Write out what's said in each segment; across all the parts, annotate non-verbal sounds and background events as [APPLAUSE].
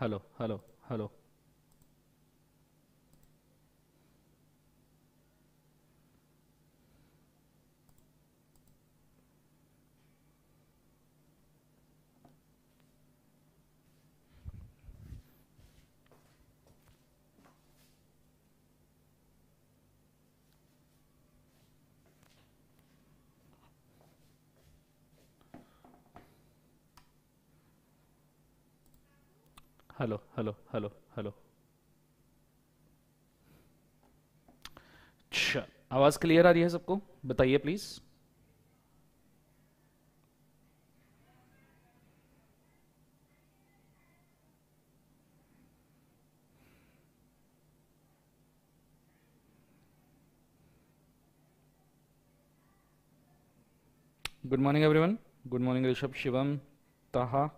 hello hello hello hello hello hello hello अच्छा आवाज clear आ रही है सबको बताइए please good morning everyone good morning Rishabh Shivam Taha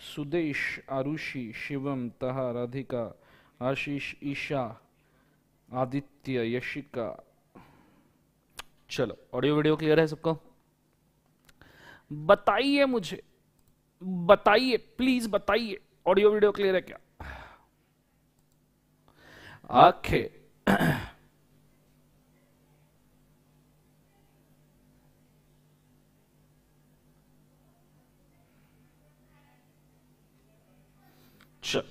Sudesh Arushi Shivam तहा राधिका आशीष ईशा आदित्य यशिका चलो ऑडियो वीडियो क्लियर है सबको बताइए मुझे बताइए प्लीज बताइए ऑडियो वीडियो क्लियर है क्या आखे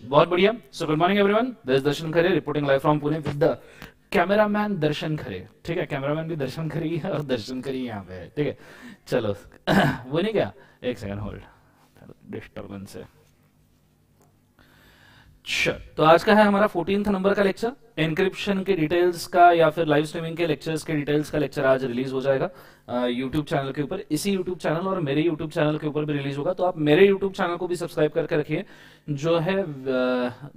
बहुत बढ़िया so good morning everyone this Darshan Khare reporting live from Pune with the cameraman Darshan Khare ठीक है कैमरामैन भी दर्शन खरी है और दर्शन खरी यहाँ पे है ठीक है चलो [COUGHS] वो नहीं क्या एक सेकंड होल्ड डिस्टर्बेंस है चल अच्छा, तो आज का है हमारा फोर्टीन नंबर का लेक्चर इनक्रिप्शन के डिटेल्स का या फिर लाइव स्ट्रीमिंग के लेक्चर्स के डिटेल्स का लेक्चर आज रिलीज हो जाएगा यूट्यूब चैनल के ऊपर इसी यूट्यूब चैनल और मेरे यूट्यूब चैनल के ऊपर भी रिलीज होगा तो आप मेरे यूट्यूब चैनल को भी सब्सक्राइब करके रखिए जो है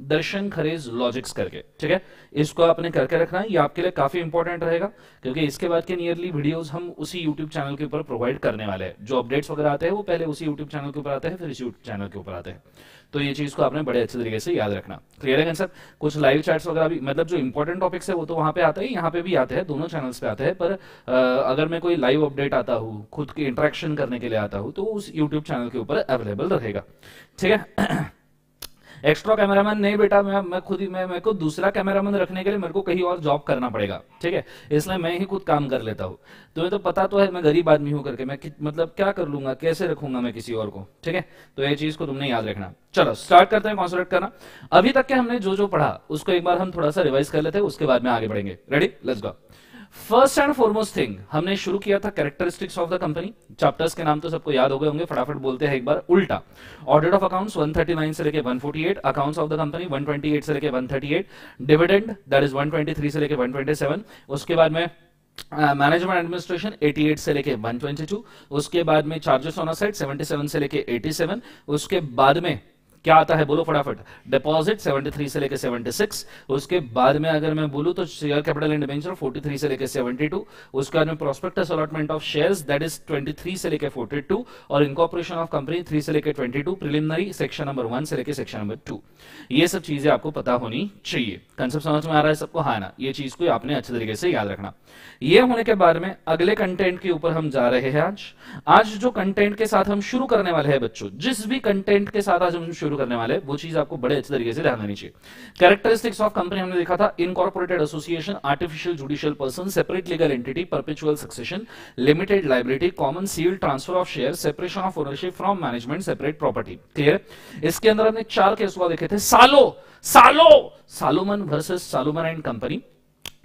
दर्शन खरेज लॉजिक्स करके ठीक है इसको आपने करके रखना है ये आपके लिए काफी इंपॉर्टेंट रहेगा क्योंकि इसके बाद के नियरली वीडियोज हम उसी यूट्यूब चैनल के ऊपर प्रोवाइड करने वाले हैं जो अपडेट्स वगैरह आते हैं वो पहले उसी यूट्यूब चैनल के ऊपर आते हैं फिर इस यूट्यूब चैनल के ऊपर आते हैं तो ये चीज को आपने बड़े अच्छे तरीके से याद रखना क्लियर है सर कुछ लाइव चैट्स वगैरह भी मतलब मतलब जो इंपॉर्टेंट टॉपिक्स है वो तो वहाँ पे आते हैं यहाँ पे भी आते हैं दोनों चैनल्स पे आते हैं पर आ, अगर मैं कोई लाइव अपडेट आता हूँ खुद के इंटरेक्शन करने के लिए आता हूँ तो उस यूट्यूब चैनल के ऊपर अवेलेबल रहेगा ठीक है एक्स्ट्रा कैमरामैन नहीं बेटा मैं मैं खुद ही मैं मेरे को दूसरा कैमरामैन रखने के लिए मेरे को कहीं और जॉब करना पड़ेगा ठीक है इसलिए मैं ही खुद काम कर लेता हूँ तुम्हें तो पता तो है मैं गरीब आदमी हूँ करके मैं मतलब क्या कर लूंगा कैसे रखूंगा मैं किसी और को ठीक है तो ये चीज को तुमने याद रखना चलो स्टार्ट करते हैं कॉन्सेंट्रेट करना अभी तक के हमने जो जो पढ़ा उसको एक बार हम थोड़ा सा रिवाइज कर लेते हैं उसके बाद में आगे बढ़ेंगे ready let's go first and foremost thing हमने शुरू किया था characteristics of the company chapters के नाम तो सबको याद हो गए होंगे फटाफट बोलते हैं एक बार उल्टा ऑडिट ऑफ अकाउंट्स 139 से लेके 148 अकाउंट्स ऑफ द कंपनी 128 से लेके 138 डिविडेंड दैट इज 123 से लेके 127 उसके बाद में मैनेजमेंट एडमिनिस्ट्रेशन 88 से लेके 122 उसके बाद में चार्जेस ऑन असेट 77 से लेके 87 उसके बाद में क्या आता है बोलो फटाफट डिपॉजिट 73 से लेकर 76 उसके बाद में अगर मैं बोलूँ तो शेयर कैपिटल एंड डिवेंचर 43 से लेकर 72 उसके बाद में prospectus allotment of shares that is 23 से लेकर 42 और इनकॉर्पोरेशन ऑफ कंपनी 3 से लेकर 22 प्रिलिमिनरी सेक्शन नंबर 1 से लेकर सेक्शन नंबर 2 ये सब चीजें आपको पता होनी चाहिए कंसेप्ट समझ में आ रहा है सबको हाँ ना ये चीज को आपने अच्छे तरीके से याद रखना ये होने के बाद में अगले कंटेंट के ऊपर हम जा रहे हैं आज आज जो कंटेंट के साथ हम शुरू करने वाले हैं बच्चों जिस भी कंटेंट के साथ आज हम शुरू शुरू करने वाले वो चीज आपको बड़े अच्छे तरीके से ध्यान देनी चाहिए कैरेक्टरिस्टिक्स ऑफ कंपनी हमने देखा था incorporated association artificial judicial person separate legal entity perpetual succession limited liability common seal transfer of share separation of ownership from management separate property clear इसके अंदर हमने चार केस हुआ देखे थे सालो सालो Salomon versus Salomon and company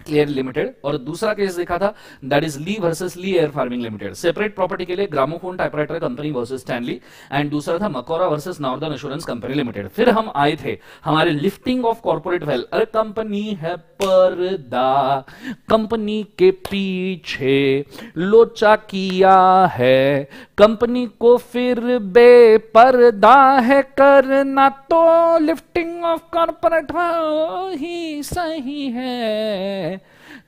एयर लिमिटेड और दूसरा केस देखा था that is Lee versus Lee air farming limited separate property के लिए gramophone typewriter company versus Stanley and दूसरा था Macaura versus Northern Insurance company limited फिर हम आए थे हमारे लिफ्टिंग ऑफ कॉर्पोरेट वेल अरे कंपनी है पर्दा कंपनी के पीछे लोचा किया है कंपनी को फिर बेपर्दा है करना तो लिफ्टिंग ऑफ कॉर्पोरेट ही सही है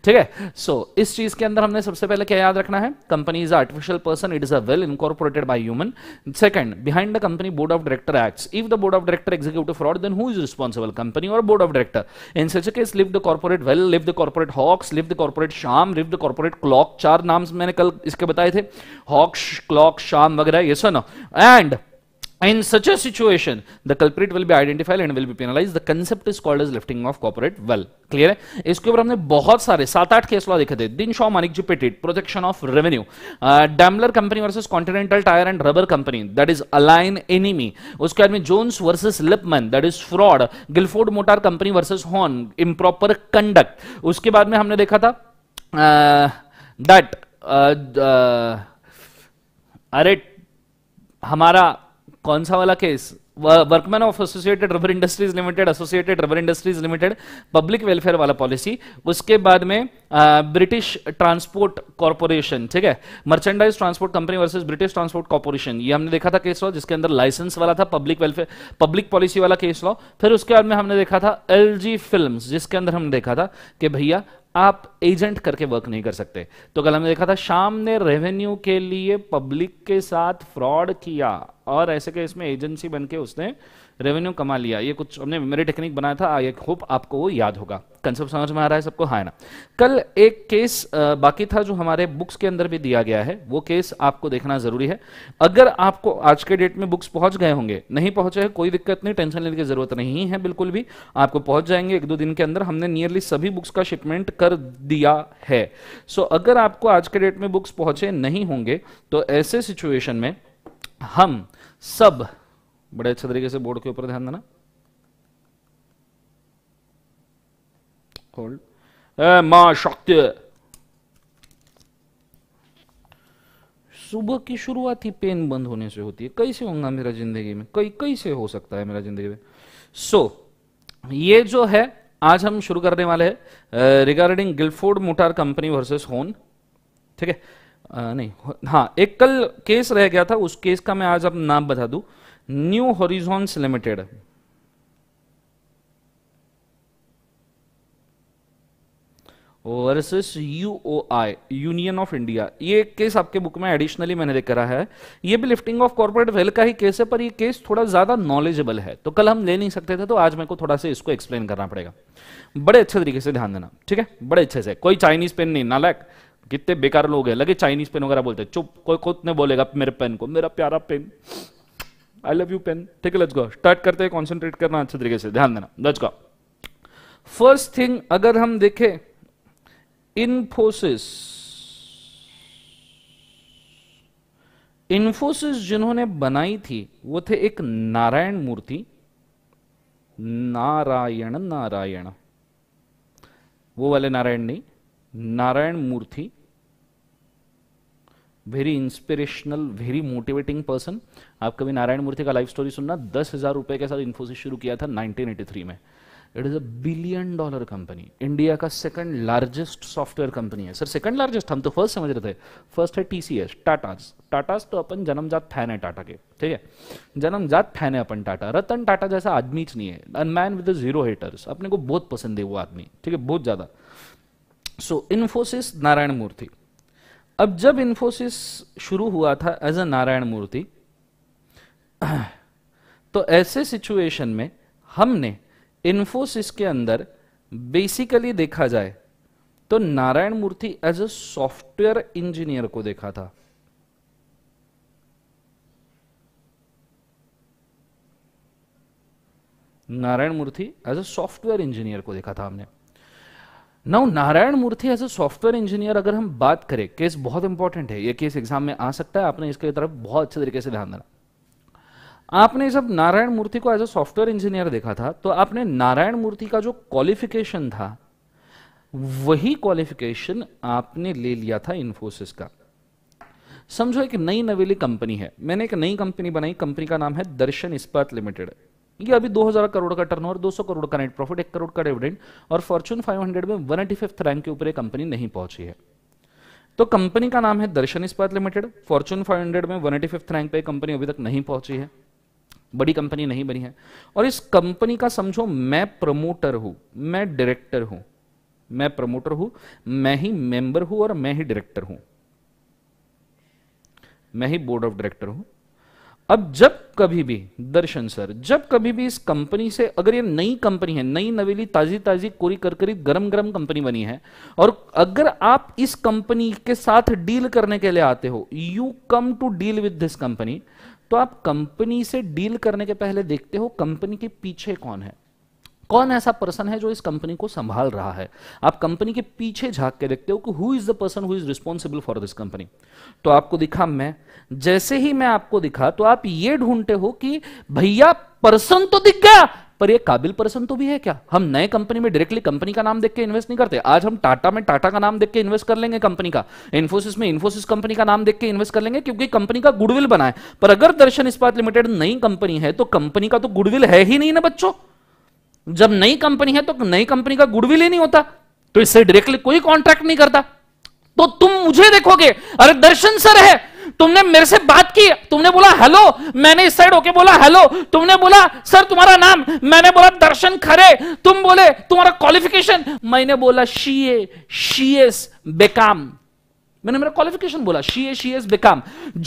ठीक है सो इस चीज के अंदर हमने सबसे पहले क्या याद रखना है company is artificial person it is a well incorporated by human second behind the company board of director acts if the board of director executive fraud then who is responsible company और board of director in such case live the corporate veil live the corporate hawks live the corporate शाम live the corporate clock चार नाम मैंने कल इसके बताए थे hawks clock sham वगैरह ये so no and In such a situation, the culprit will be identified and will be penalized. The concept is called as lifting of corporate well. Clear है इसके ऊपर हमने बहुत सारे सात आठ केस लॉ देखे थे Dinshaw Maneckji Petit projection of revenue Daimler company versus Continental Tyre and Rubber company that is alien enemy उसके बाद में Jones versus Lipman that is fraud Gilford Motor company versus Horne improper conduct उसके बाद में हमने देखा था uh, uh, दैट अरे हमारा कौन सा वाला case workmen of Associated Rubber Industries Limited Associated Rubber Industries Limited public welfare वाला पॉलिसी उसके बाद में ब्रिटिश ट्रांसपोर्ट कॉरपोरेशन ठीक है Merchandise Transport company versus British Transport Corporation ये हमने देखा था केस लॉ जिसके अंदर लाइसेंस वाला था पब्लिक वेलफेयर पब्लिक पॉलिसी वाला केस लॉ फिर उसके बाद में हमने देखा था एल फिल्म जिसके अंदर हमने देखा था कि भैया आप एजेंट करके वर्क नहीं कर सकते तो कल हमने देखा था शाम ने रेवेन्यू के लिए पब्लिक के साथ फ्रॉड किया और ऐसे के इसमें एजेंसी बन के उसने रेवेन्यू कमा लिया ये कुछ हमने मेमोरी टेक्निक बनाया था आई होप आपको वो याद होगा कंसेप्ट समझ में आ रहा है सबको हाँ ना कल एक केस बाकी था जो हमारे बुक्स के अंदर भी दिया गया है वो केस आपको देखना जरूरी है अगर आपको आज के डेट में बुक्स पहुंच गए होंगे नहीं पहुंचे हैं कोई दिक्कत नहीं टेंशन लेने की जरूरत नहीं है बिल्कुल भी आपको पहुंच जाएंगे एक दो दिन के अंदर हमने नियरली सभी बुक्स का शिपमेंट कर दिया है सो so, अगर आपको आज के डेट में बुक्स पहुंचे नहीं होंगे तो ऐसे सिचुएशन में हम सब बड़े अच्छे तरीके से बोर्ड के ऊपर ध्यान देना होल्ड मां शक्ति सुबह की शुरुआत ही पेन बंद होने से होती है कैसे होगा मेरा जिंदगी में कई कैसे हो सकता है मेरा जिंदगी में सो so, ये जो है आज हम शुरू करने वाले हैं regarding Gilford Motor company versus Horne ठीक है नहीं हाँ एक कल केस रह गया था उस केस का मैं आज अब नाम बता दूं New Horizons Limited versus UOI Union of India ये केस आपके बुक में एडिशनली मैंने देख रहा है ये भी लिफ्टिंग ऑफ कॉर्पोरेट वेल का ही केस है पर ये केस थोड़ा ज्यादा नॉलेजेबल है तो कल हम ले नहीं सकते थे तो आज मेरे को थोड़ा सा इसको एक्सप्लेन करना पड़ेगा बड़े अच्छे तरीके से ध्यान देना ठीक है बड़े अच्छे से कोई चाइनीज पेन नहीं नालायक कितने बेकार लोग हैं लगे चाइनीज पेन वगैरह बोलते चुप कोई खुद ने बोलेगा मेरे पेन को मेरा प्यारा pen I love you pen ठीक है लेट्स गो स्टार्ट करते हैं कॉन्सेंट्रेट करना अच्छे तरीके से ध्यान देना लेट्स गो फर्स्ट थिंग अगर हम देखें इन्फोसिस इन्फोसिस जिन्होंने बनाई थी वो थे एक नारायण मूर्ति नारायण नारायण वो वाले नारायण नहीं Narayana Murthy very inspirational very motivating person आप कभी नारायण मूर्ति का लाइफ स्टोरी सुनना दस हज़ार रुपए के साथ इन्फोसिस शुरू किया था 1983 में it is a billion dollar company India का सेकंड लार्जेस्ट सॉफ्टवेयर कंपनी है सर सेकंड लार्जेस्ट हम तो फर्स्ट समझ रहे थे फर्स्ट है टीसीएस सी एस तो अपन जन्मजात फैन है टाटा के ठीक है जन्मजात फैन है अपन टाटा रतन टाटा जैसा आदमी नहीं है an man with zero haters अपने को बहुत पसंद है वो आदमी ठीक है बहुत ज़्यादा सो इन्फोसिस नारायण मूर्ति अब जब इन्फोसिस शुरू हुआ था एज अ नारायण मूर्ति तो ऐसे सिचुएशन में हमने इन्फोसिस के अंदर बेसिकली देखा जाए तो Narayana Murthy as a software engineer को देखा था Narayana Murthy as a software engineer को देखा था हमने now Narayana Murthy as a software engineer अगर हम बात करें केस बहुत इंपॉर्टेंट है ये केस एग्जाम में आ सकता है आपने इसके तरफ बहुत अच्छे तरीके से ध्यान देना आपने जब नारायण मूर्ति को एज अ सॉफ्टवेयर इंजीनियर देखा था तो आपने नारायण मूर्ति का जो क्वालिफिकेशन था वही क्वालिफिकेशन आपने ले लिया था इन्फोसिस का समझो एक नई नवेली कंपनी है मैंने एक नई कंपनी बनाई कंपनी का नाम है दर्शन इस्पात लिमिटेड ये अभी 2000 करोड़ का टर्नओवर 200 करोड़ का नेट प्रॉफिट एक करोड़ का डिविडेंड और फॉर्चून 500 में वन रैंक के ऊपर कंपनी नहीं पहुंची है तो कंपनी का नाम है दर्शन इस्पात लिमिटेड फॉर्चून 500 में वन रैंक पे कंपनी अभी तक नहीं पहुंची है बड़ी कंपनी नहीं बनी है और इस कंपनी का समझो मैं प्रमोटर हूं मैं डायरेक्टर हूं मैं प्रमोटर हूं मैं ही मेंबर हूं और मैं ही डायरेक्टर हूं मैं ही बोर्ड ऑफ डायरेक्टर हूं अब जब कभी भी दर्शन सर जब कभी भी इस कंपनी से अगर ये नई कंपनी है नई नवेली ताजी ताजी कोरी करी गरम गरम कंपनी बनी है और अगर आप इस कंपनी के साथ डील करने के लिए आते हो you come to deal with this company तो आप कंपनी से डील करने के पहले देखते हो कंपनी के पीछे कौन है कौन ऐसा पर्सन है जो इस कंपनी को संभाल रहा है आप कंपनी के पीछे झांक के देखते हो कि who is the person who is responsible for this company तो आपको दिखा मैं जैसे ही मैं आपको दिखा तो आप ये ढूंढते हो कि भैया पर्सन तो दिख गया पर ये काबिल पर्सन तो भी है क्या हम नए कंपनी में डायरेक्टली कंपनी का नाम देख के इन्वेस्ट नहीं करते आज हम टाटा में टाटा का नाम देख के इन्वेस्ट कर लेंगे कंपनी का इन्फोसिस में इन्फोसिस कंपनी का नाम देख के इन्वेस्ट कर लेंगे क्योंकि कंपनी का गुडविल बना है पर अगर दर्शन इस्पात लिमिटेड नई कंपनी है तो कंपनी का तो गुडविल है ही नहीं ना बच्चों जब नई कंपनी है तो नई कंपनी का गुडविल ही नहीं होता तो इससे डायरेक्टली कोई कॉन्ट्रैक्ट नहीं करता तो तुम मुझे देखोगे अरे दर्शन सर है तुमने मेरे से बात की तुमने बोला हेलो मैंने इस साइड होके बोला हेलो तुमने बोला सर तुम्हारा नाम मैंने बोला दर्शन खरे तुम बोले तुम्हारा क्वालिफिकेशन मैंने बोला शीए शीएस बेकाम मैंने मेरा क्वालिफिकेशन बोला शीए शीएस बेकाम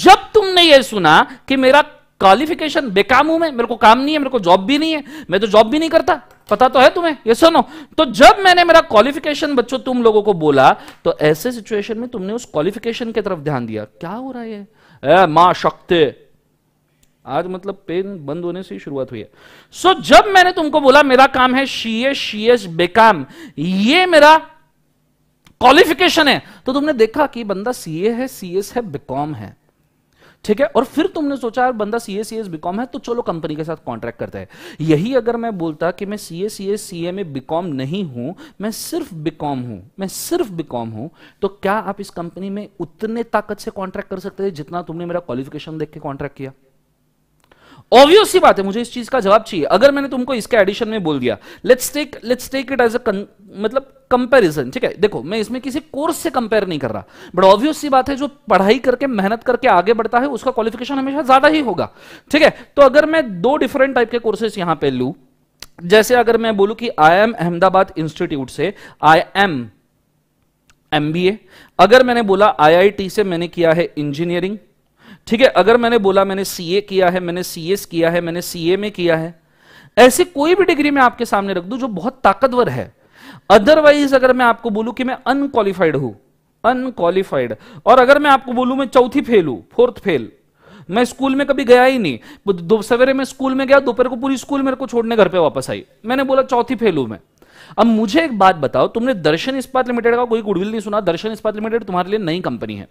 जब तुमने ये सुना कि मेरा क्वालिफिकेशन बेकाम हूं मैं मेरे को काम नहीं है मेरे को जॉब भी नहीं है मैं तो जॉब भी नहीं करता पता तो है तुम्हें ये सुनो तो जब मैंने मेरा क्वालिफिकेशन बच्चों तुम लोगों को बोला तो ऐसे सिचुएशन में तुमने उस क्वालिफिकेशन की तरफ ध्यान दिया क्या हो रहा है ए, मा शक्ति आज मतलब पेन बंद होने से ही शुरुआत हुई है सो so, जब मैंने तुमको बोला मेरा काम है शीए शीएस बेकाम ये मेरा क्वालिफिकेशन है तो तुमने देखा कि बंदा सीए है सीएस है बेकॉम है ठीक है और फिर तुमने सोचा बंदा सी सी एस बीकॉम है तो चलो कंपनी के साथ कॉन्ट्रैक्ट करता है यही अगर मैं बोलता कि मैं C C S C M A BCom नहीं हूं मैं सिर्फ बीकॉम हूं मैं सिर्फ बीकॉम हूं तो क्या आप इस कंपनी में उतने ताकत से कॉन्ट्रैक्ट कर सकते थे जितना तुमने मेरा क्वालिफिकेशन देख के कॉन्ट्रैक्ट किया ऑब्वियस ही बात है मुझे इस चीज का जवाब चाहिए अगर मैंने तुमको इसके एडिशन में बोल दिया let's take let's take it as a मतलब कंपैरिजन ठीक है देखो मैं इसमें किसी कोर्स से कंपेयर नहीं कर रहा बट ऑब्वियस सी बात है जो पढ़ाई करके मेहनत करके आगे बढ़ता है उसका क्वालिफिकेशन हमेशा ज्यादा ही होगा ठीक है तो अगर मैं दो डिफरेंट टाइप के कोर्सेस यहां पर लू जैसे अगर मैं बोलू कि आई एम अहमदाबाद इंस्टीट्यूट से आई एम एमबीए अगर मैंने बोला आईआईटी से मैंने किया है इंजीनियरिंग ठीक है अगर मैंने बोला मैंने सीए किया है मैंने सीएस किया है मैंने सीए में किया है ऐसी कोई भी डिग्री मैं आपके सामने रख दू जो बहुत ताकतवर है अदरवाइज अगर मैं आपको बोलूं कि मैं अनक्वालिफाइड हूं अनक्वालिफाइड और अगर मैं आपको बोलूं मैं चौथी फेल हूं फोर्थ फेल मैं स्कूल में कभी गया ही नहीं दो सवेरे में स्कूल में गया दोपहर को पूरी स्कूल मेरे को छोड़ने घर पे वापस आई मैंने बोला चौथी फेल हूं मैं अब मुझे एक बात बताओ तुमने दर्शन इस्पात लिमिटेड का कोई गुडविल नहीं सुना दर्शन इस्पात लिमिटेड तुम्हारे लिए नई कंपनी है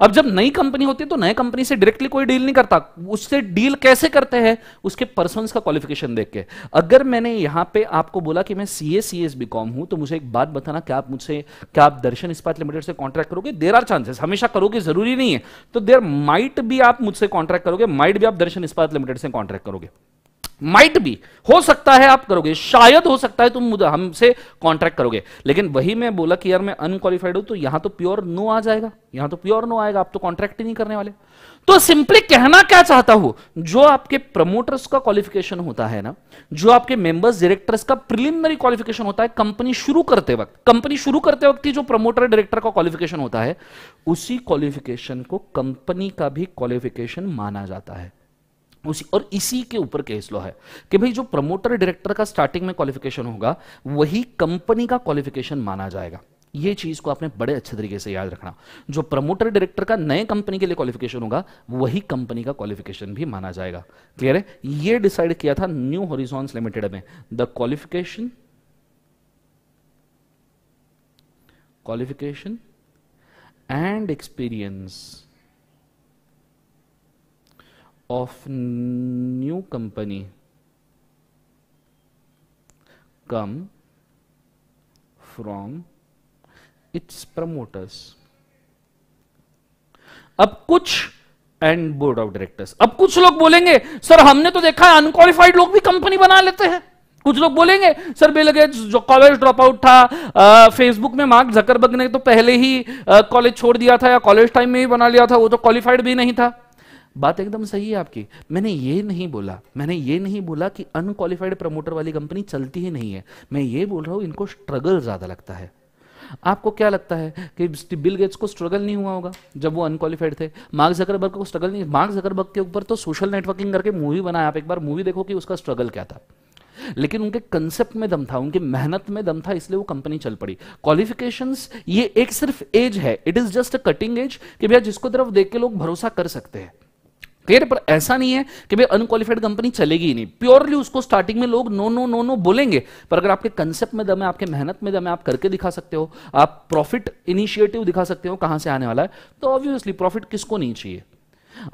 अब जब नई कंपनी होती है तो नए कंपनी से डायरेक्टली कोई डील नहीं करता उससे डील कैसे करते हैं उसके पर्सन का क्वालिफिकेशन देख के अगर मैंने यहां पे आपको बोला कि मैं C S C S BCom हूं तो मुझे एक बात बताना क्या आप मुझसे क्या आप दर्शन इस्पात लिमिटेड से कॉन्ट्रैक्ट करोगे देर आर चांसेस हमेशा करोगे जरूरी नहीं है तो देर माइट भी आप मुझसे कॉन्ट्रैक्ट करोगे माइट भी आप दर्शन इस्पात लिमिटेड से कॉन्ट्रैक्ट करोगे माइट भी हो सकता है आप करोगे शायद हो सकता है तुम हमसे कॉन्ट्रैक्ट करोगे लेकिन वही मैं बोला कि यार मैं अनक्वालिफाइड हूं तो यहां तो प्योर नो आ जाएगा यहां तो प्योर नो आएगा आप तो कॉन्ट्रैक्ट ही नहीं करने वाले तो सिंपली कहना क्या चाहता हूं जो आपके प्रमोटर्स का क्वालिफिकेशन होता है ना जो आपके मेंबर्स डायरेक्टर्स का प्रिलिमिनरी क्वालिफिकेशन होता है कंपनी शुरू करते वक्त कंपनी शुरू करते वक्त ही जो प्रमोटर डायरेक्टर का क्वालिफिकेशन होता है उसी क्वालिफिकेशन को कंपनी का भी क्वालिफिकेशन माना जाता है उसी और इसी के ऊपर केस लॉ है कि भाई जो प्रमोटर डायरेक्टर का स्टार्टिंग में क्वालिफिकेशन होगा वही कंपनी का क्वालिफिकेशन माना जाएगा ये चीज को आपने बड़े अच्छे तरीके से याद रखना जो प्रमोटर डायरेक्टर का नए कंपनी के लिए क्वालिफिकेशन होगा वही कंपनी का क्वालिफिकेशन भी माना जाएगा क्लियर है ये डिसाइड किया था न्यू हॉरिजॉन्स लिमिटेड में the qualification qualification and experience of new company come from its promoters अब कुछ एंड बोर्ड ऑफ डायरेक्टर्स अब कुछ लोग बोलेंगे सर हमने तो देखा है अनक्वालिफाइड लोग भी कंपनी बना लेते हैं कुछ लोग बोलेंगे सर बे लगे जो कॉलेज ड्रॉप आउट था फेसबुक में मार्क जकरबग ने तो पहले ही कॉलेज छोड़ दिया था या कॉलेज टाइम में ही बना लिया था वो तो क्वालिफाइड भी नहीं था बात एकदम सही है आपकी मैंने ये नहीं बोला मैंने ये नहीं बोला कि अनक्वालिफाइड प्रमोटर वाली कंपनी चलती ही नहीं है मैं ये बोल रहा हूँ इनको स्ट्रगल ज़्यादा लगता है आपको क्या लगता है कि बिल गेट्स को स्ट्रगल नहीं हुआ होगा जब वो अनक्वालिफाइड थे मार्क जकरबर्ग को स्ट्रगल नहीं मार्क जकरबर्ग के ऊपर तो सोशल नेटवर्किंग करके मूवी बनाया आप एक बार मूवी देखो कि उसका स्ट्रगल क्या था लेकिन उनके कंसेप्ट में दम था उनकी मेहनत में दम था इसलिए वो कंपनी चल पड़ी क्वालिफिकेशंस ये एक सिर्फ एज है it is just a cutting edge कि भैया जिसको तरफ देख के लोग भरोसा कर सकते हैं क्लियर पर ऐसा नहीं है कि भाई अनक्वालिफाइड कंपनी चलेगी ही नहीं प्योरली उसको स्टार्टिंग में लोग नो नो नो नो बोलेंगे पर अगर आपके कंसेप्ट में दम है आपके मेहनत में दम है आप करके दिखा सकते हो आप प्रॉफिट इनिशिएटिव दिखा सकते हो कहां से आने वाला है तो ऑब्वियसली प्रॉफिट किसको नहीं चाहिए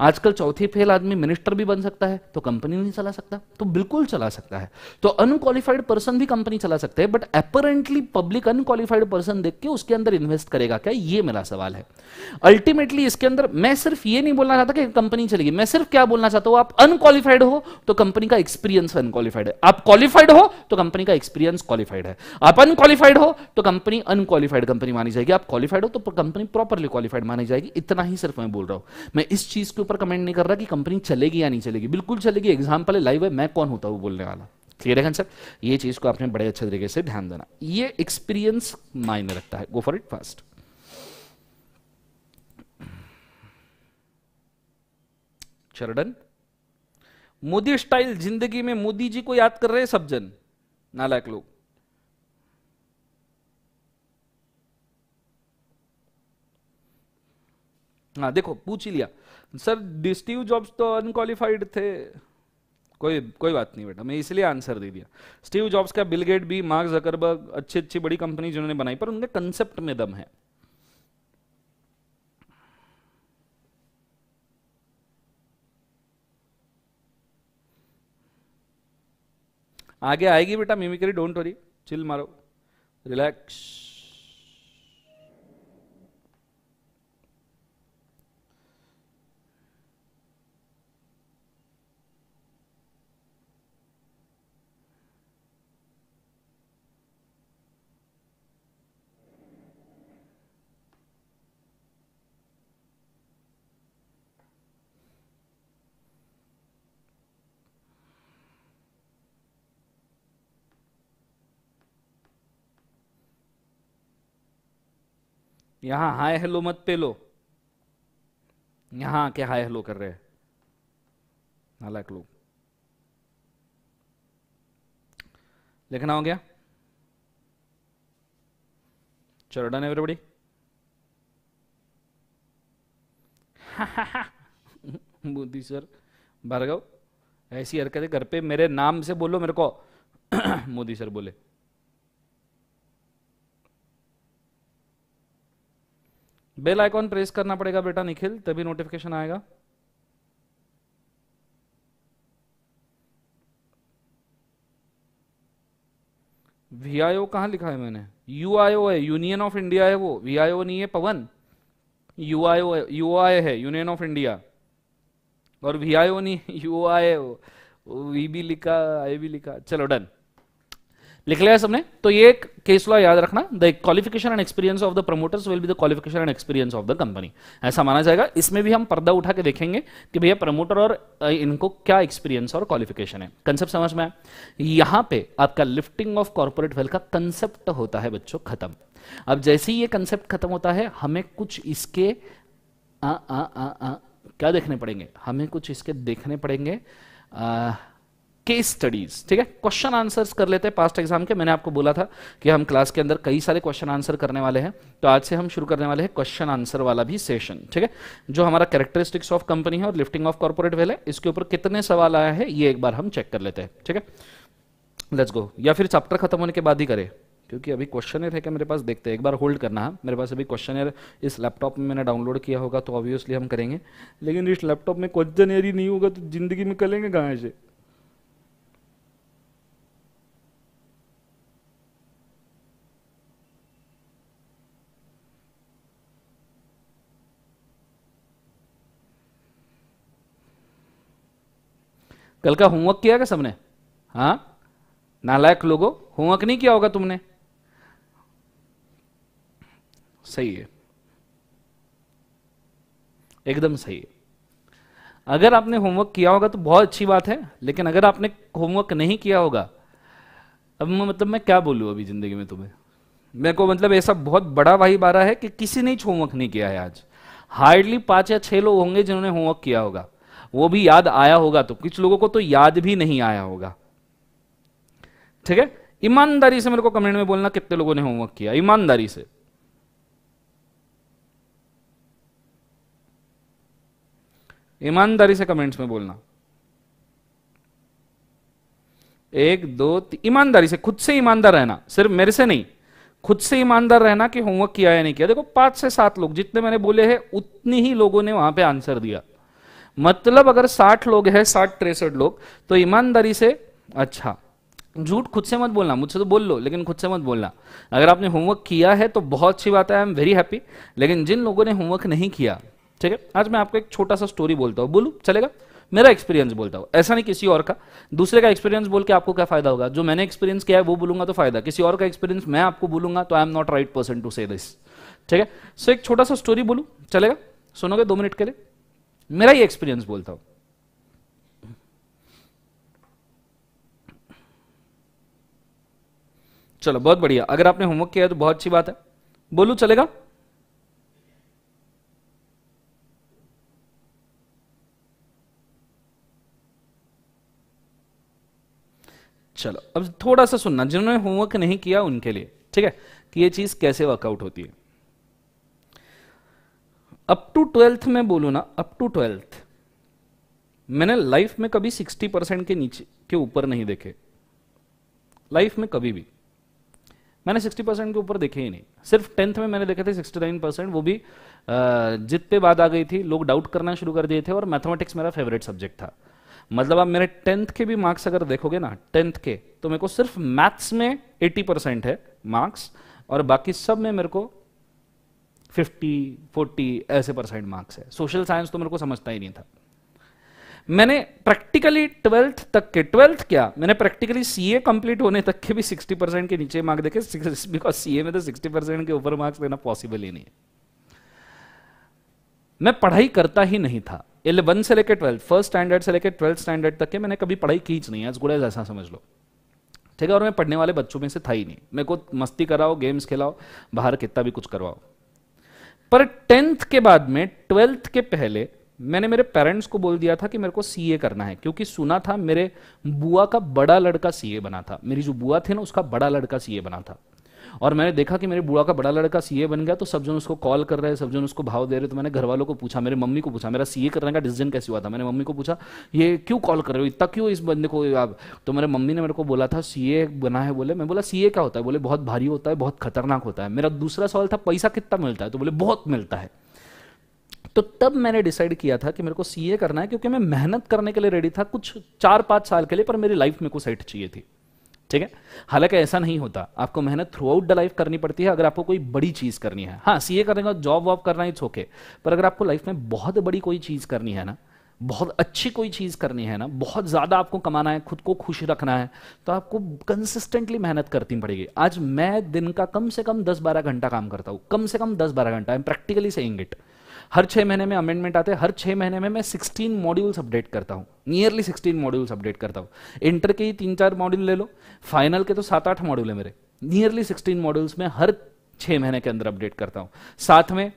आजकल चौथे फेल आदमी मिनिस्टर भी बन सकता है तो कंपनी नहीं चला सकता तो बिल्कुल चला सकता है तो अनक्वालिफाइड पर्सन भी कंपनी चला सकते हैं but apparently public unqualified person देख के उसके अंदर इन्वेस्ट करेगा क्या ये मेरा सवाल है अल्टीमेटली इसके अंदर मैं सिर्फ ये नहीं बोलना चाहता कि कंपनी चलेगी मैं सिर्फ क्या बोलना चाहता हूं आप अनक्वालिफाइड हो तो कंपनी का एक्सपीरियंस अनक्वालिफाइड है आप क्वालिफाइड हो तो कंपनी का एक्सपीरियंस क्वालिफाइड है आप अनक्वालिफाइड हो तो कंपनी अनक्वालिफाइड कंपनी मानी जाएगी आप क्वालिफाइड हो तो कंपनी प्रॉपरली क्वालिफाइड मानी जाएगी इतना ही सिर्फ मैं बोल रहा हूं मैं इस चीज चीज़ के ऊपर कमेंट नहीं कर रहा कि कंपनी चलेगी या नहीं चलेगी बिल्कुल चलेगी एग्जाम्पल है लाइव है मैं कौन होता हूँ बोलने वाला क्लियर है आंसर ये चीज़ को आपने बड़े अच्छे तरीके से ध्यान देना ये एक्सपीरियंस मायने रखता है गो फॉर इट फास्ट चरडन मोदी स्टाइल जिंदगी में मोदी जी को याद कर रहे हैं सब जन नालायक लोग हाँ देखो पूछ ही लिया सर स्टीव जॉब्स तो अनक्वालिफाइड थे कोई कोई बात नहीं बेटा मैं इसलिए आंसर दे दिया स्टीव जॉब्स का बिल गेट भी मार्क जकरबर्ग अच्छी अच्छी बड़ी कंपनी जिन्होंने बनाई पर उनके कंसेप्ट में दम है आगे आएगी बेटा मिमिक्री डोंट वरी चिल मारो रिलैक्स यहां हाय हेलो मत पे लो यहां आके हाय हेलो कर रहे हैं नालायक लोग लिखना हो गया चलो done everybody [LAUGHS] Modi sir Bhargav ऐसी हरकतें घर पे मेरे नाम से बोलो मेरे को [CLEARS THROAT] मोदी सर बोले बेल आइकॉन प्रेस करना पड़ेगा बेटा निखिल तभी नोटिफिकेशन आएगा वी आई ओ कहाँ लिखा है मैंने यू आई ओ है यूनियन ऑफ इंडिया है वो वी आई ओ नहीं है पवन you I O U I है यूनियन ऑफ इंडिया और वी आई ओ नहीं यू आई ओ वी भी लिखा आई भी लिखा चलो डन लिख लिया सबने तो ये एक केस लॉ याद रखना the qualification and experience of the promoters will be the qualification and experience of the company ऐसा माना जाएगा इसमें भी हम पर्दा उठा के देखेंगे कि भैया प्रमोटर और इनको क्या एक्सपीरियंस और क्वालिफिकेशन है कंसेप्ट समझ में आया यहां पे आपका लिफ्टिंग ऑफ कॉर्पोरेट वेल का कंसेप्ट होता है बच्चों खत्म अब जैसे ही ये कंसेप्ट खत्म होता है हमें कुछ इसके आ, आ, आ, आ, क्या देखने पड़ेंगे हमें कुछ इसके देखने पड़ेंगे आ, केस स्टडीज ठीक है क्वेश्चन आंसर्स कर लेते हैं पास्ट एग्जाम के मैंने आपको बोला था कि हम क्लास के अंदर कई सारे क्वेश्चन आंसर करने वाले हैं तो आज से हम शुरू करने वाले हैं क्वेश्चन आंसर वाला भी सेशन ठीक है जो हमारा कैरेक्टरिस्टिक्स ऑफ कंपनी है और लिफ्टिंग ऑफ कॉर्पोरेट वेल है इसके ऊपर कितने सवाल आया है ये एक बार हम चेक कर लेते हैं ठीक है लेट्स गो या फिर चैप्टर खत्म होने के बाद ही करें क्योंकि अभी क्वेश्चन है क्या मेरे पास देखते हैं एक बार होल्ड करना है हाँ। मेरे पास अभी क्वेश्चन इस लैपटॉप में मैंने डाउनलोड किया होगा तो ऑब्वियसली हम करेंगे लेकिन इस लैपटॉप में क्वेश्चन नहीं होगा तो जिंदगी में करेंगे कहाँ से कल का होमवर्क किया क्या सबने हाँ नालायक लोगों होमवर्क नहीं किया होगा तुमने सही है एकदम सही है अगर आपने होमवर्क किया होगा तो बहुत अच्छी बात है लेकिन अगर आपने होमवर्क नहीं किया होगा अब मतलब मैं क्या बोलूँ अभी ज़िंदगी में तुम्हें मेरे को मतलब ऐसा बहुत बड़ा भाई बारा है कि किसी ने होमवर्क नहीं किया है आज हार्डली पांच या छह लोग होंगे जिन्होंने होमवर्क किया होगा वो भी याद आया होगा तो कुछ लोगों को तो याद भी नहीं आया होगा ठीक है ईमानदारी से मेरे को कमेंट में बोलना कितने लोगों ने होमवर्क किया ईमानदारी से ईमानदारी से कमेंट्स में बोलना एक दो ईमानदारी से खुद से ईमानदार रहना सिर्फ मेरे से नहीं खुद से ईमानदार रहना कि होमवर्क किया या नहीं किया देखो पांच से सात लोग जितने मैंने बोले हैं उतनी ही लोगों ने वहां पे आंसर दिया मतलब अगर साठ लोग हैं साठ तिरसठ लोग तो ईमानदारी से अच्छा झूठ खुद से मत बोलना मुझसे तो बोल लो लेकिन खुद से मत बोलना अगर आपने होमवर्क किया है तो बहुत अच्छी बात है आई एम वेरी हैप्पी लेकिन जिन लोगों ने होमवर्क नहीं किया ठीक है आज मैं आपको एक छोटा सा स्टोरी बोलता हूँ बोलू चलेगा मेरा एक्सपीरियंस बोलता हूँ ऐसा नहीं किसी और का दूसरे का एक्सपीरियंस बोल के आपको क्या फायदा होगा जो मैंने एक्सपीरियंस किया है वो बोलूंगा तो फायदा किसी और का एक्सपीरियंस मैं आपको बोलूंगा तो I am not right person to say this ठीक है सो एक छोटा सा स्टोरी बोलू चलेगा सुनोगे दो मिनट के लिए मेरा ही एक्सपीरियंस बोलता हूं चलो बहुत बढ़िया अगर आपने होमवर्क किया है तो बहुत अच्छी बात है बोलू चलेगा चलो अब थोड़ा सा सुनना जिन्होंने होमवर्क नहीं किया उनके लिए ठीक है कि ये चीज कैसे वर्कआउट होती है अप टू ट्वेल्थ में बोलू ना अप टू ट्वेल्थ मैंने लाइफ में कभी सिक्सटी परसेंट के नीचे के ऊपर नहीं देखे लाइफ में कभी भी मैंने सिक्सटी परसेंट के ऊपर देखे ही नहीं सिर्फ टेंथ में मैंने देखे थे सिक्सटी नाइन परसेंट वो भी जित पे बात आ गई थी लोग डाउट करना शुरू कर दिए थे और मैथमेटिक्स मेरा फेवरेट सब्जेक्ट था मतलब आप मेरे टेंथ के भी मार्क्स अगर देखोगे ना टेंथ के तो मेरे को सिर्फ मैथ्स में एटी परसेंट है मार्क्स और बाकी सब में मेरे को फिफ्टी फोर्टी ऐसे परसेंट मार्क्स है सोशल साइंस तो मेरे को समझता ही नहीं था मैंने प्रैक्टिकली ट्वेल्थ तक के ट्वेल्थ क्या मैंने प्रैक्टिकली सीए कंप्लीट होने तक के भी सिक्सटी परसेंट के नीचे मार्क्स देखे बिकॉज सीए में तो सिक्सटी परसेंट के ऊपर मार्क्स देना पॉसिबल ही नहीं है मैं पढ़ाई करता ही नहीं था इलेवन से लेकर ट्वेल्थ फर्स्ट स्टैंडर्ड से लेकर ट्वेल्थ स्टैंडर्ड तक के मैंने कभी पढ़ाई खींच नहीं है एज गुड एज ऐसा समझ लो ठीक है और मैं पढ़ने वाले बच्चों में से था ही नहीं मेरे को मस्ती कराओ गेम्स खिलाओ बाहर कितना भी कुछ करवाओ पर टेंथ के बाद में ट्वेल्थ के पहले मैंने मेरे पेरेंट्स को बोल दिया था कि मेरे को सीए करना है क्योंकि सुना था मेरे बुआ का बड़ा लड़का सीए बना था मेरी जो बुआ थी ना उसका बड़ा लड़का सीए बना था और मैंने देखा कि मेरे बूढ़ा का बड़ा लड़का सीए बन गया तो सब जन उसको कॉल कर रहे हैं सब जन उसको भाव दे रहे तो मैंने घर वालों को पूछा मेरे मम्मी को पूछा मेरा सीए करने का डिसीजन कैसे हुआ था मैंने मम्मी को पूछा ये क्यों कॉल कर रहे हो इतना क्यों इस बंदे को आप तो मेरे मम्मी ने मेरे को बोला था सीए बना है बोले मैं बोला सीए क्या होता है बोले बहुत भारी होता है बहुत खतरनाक होता है मेरा दूसरा सवाल था पैसा कितना मिलता है तो बोले बहुत मिलता है तो तब मैंने डिसाइड किया था कि मेरे को सीए करना है क्योंकि मैं मेहनत करने के लिए रेडी था कुछ चार पांच साल के लिए पर मेरी लाइफ में कुछ सेट चाहिए थी ठीक है हालांकि ऐसा नहीं होता आपको मेहनत थ्रू आउट द लाइफ करनी पड़ती है अगर आपको कोई बड़ी चीज करनी है हाँ सीए करने का जॉब वॉब करना इट्स ओके पर अगर आपको लाइफ में बहुत बड़ी कोई चीज करनी है ना बहुत अच्छी कोई चीज़ करनी है ना बहुत ज़्यादा आपको कमाना है खुद को खुश रखना है तो आपको कंसिस्टेंटली मेहनत करनी पड़ेगी आज मैं दिन का कम से कम 10-12 घंटा काम करता हूं कम से कम 10-12 घंटा I am practically saying it हर छह महीने में अमेंडमेंट आते हैं हर छह महीने में मैं सिक्सटीन मॉड्यूल्स अपडेट करता हूँ नियरली सिक्सटीन मॉड्यूल्स अपडेट करता हूँ इंटर के ही तीन चार मॉड्यूल ले लो फाइनल के तो सात आठ मॉड्यूल है मेरे नियरली सिक्सटीन मॉड्यूल्स में हर छह महीने के अंदर अपडेट करता हूँ साथ में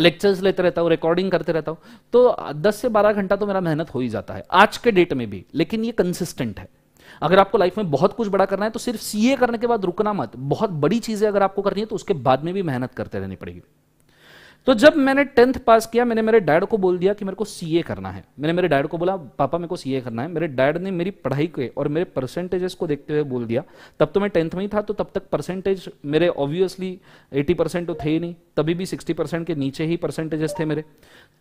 लेक्चर्स लेते रहता हूँ रिकॉर्डिंग करते रहता हूँ तो 10 से 12 घंटा तो मेरा मेहनत हो ही जाता है आज के डेट में भी लेकिन ये कंसिस्टेंट है अगर आपको लाइफ में बहुत कुछ बड़ा करना है तो सिर्फ सीए करने के बाद रुकना मत बहुत बड़ी चीजें अगर आपको करनी है तो उसके बाद में भी मेहनत करते रहनी पड़ेगी तो जब मैंने टेंथ पास किया मैंने मेरे डैड को बोल दिया कि मेरे को सीए करना है मैंने मेरे डैड को बोला पापा मेरे को सीए करना है मेरे डैड ने मेरी पढ़ाई के और मेरे परसेंटेजेस को देखते हुए बोल दिया तब तो मैं टेंथ में ही था तो तब तक परसेंटेज मेरे ऑब्वियसली एटी परसेंट तो थे ही नहीं तभी भी सिक्सटी परसेंट के नीचे ही परसेंटेजेस थे मेरे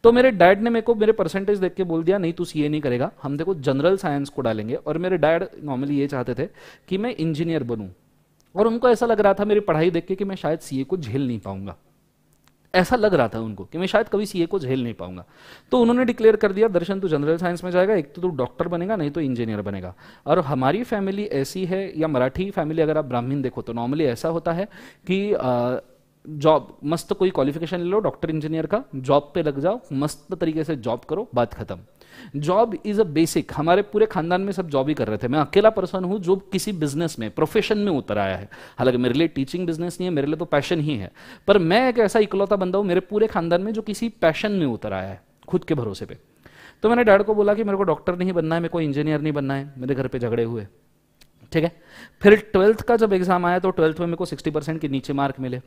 तो मेरे डैड ने मेरे को मेरे परसेंटेज देख के बोल दिया नहीं तू सीए नहीं करेगा हम देखो जनरल साइंस को डालेंगे और मेरे डैड नॉर्मली ये चाहते थे कि मैं इंजीनियर बनूँ और उनको ऐसा लग रहा था मेरी पढ़ाई देख के कि मैं शायद सीए को झेल नहीं पाऊंगा ऐसा लग रहा था उनको कि मैं शायद कभी सीए को झेल नहीं पाऊंगा तो उन्होंने डिक्लेयर कर दिया दर्शन तू जनरल साइंस में जाएगा एक तो तू डॉक्टर बनेगा नहीं तो इंजीनियर बनेगा और हमारी फैमिली ऐसी है या मराठी फैमिली अगर आप ब्राह्मीण देखो तो नॉर्मली ऐसा होता है कि आ, जॉब मस्त कोई क्वालिफिकेशन ले लो डॉक्टर इंजीनियर का जॉब पे लग जाओ मस्त तरीके से जॉब करो बात खत्म जॉब इज अ बेसिक हमारे पूरे खानदान में सब जॉब ही कर रहे थे मैं अकेला पर्सन हूं जो किसी बिजनेस में प्रोफेशन में उतर आया है हालांकि मेरे लिए टीचिंग बिजनेस नहीं है मेरे लिए तो पैशन ही है पर मैं एक ऐसा इकलौता बंदा हूं मेरे पूरे खानदान में जो किसी पैशन में उतर आया है खुद के भरोसे पे तो मैंने डैड को बोला कि मेरे को डॉक्टर नहीं बनना है मेरे को इंजीनियर नहीं बनना है मेरे घर पे झगड़े हुए ठीक है फिर ट्वेल्थ का जब एग्जाम आया तो ट्वेल्थ में मेरे को सिक्सटी के नीचे मार्क मिले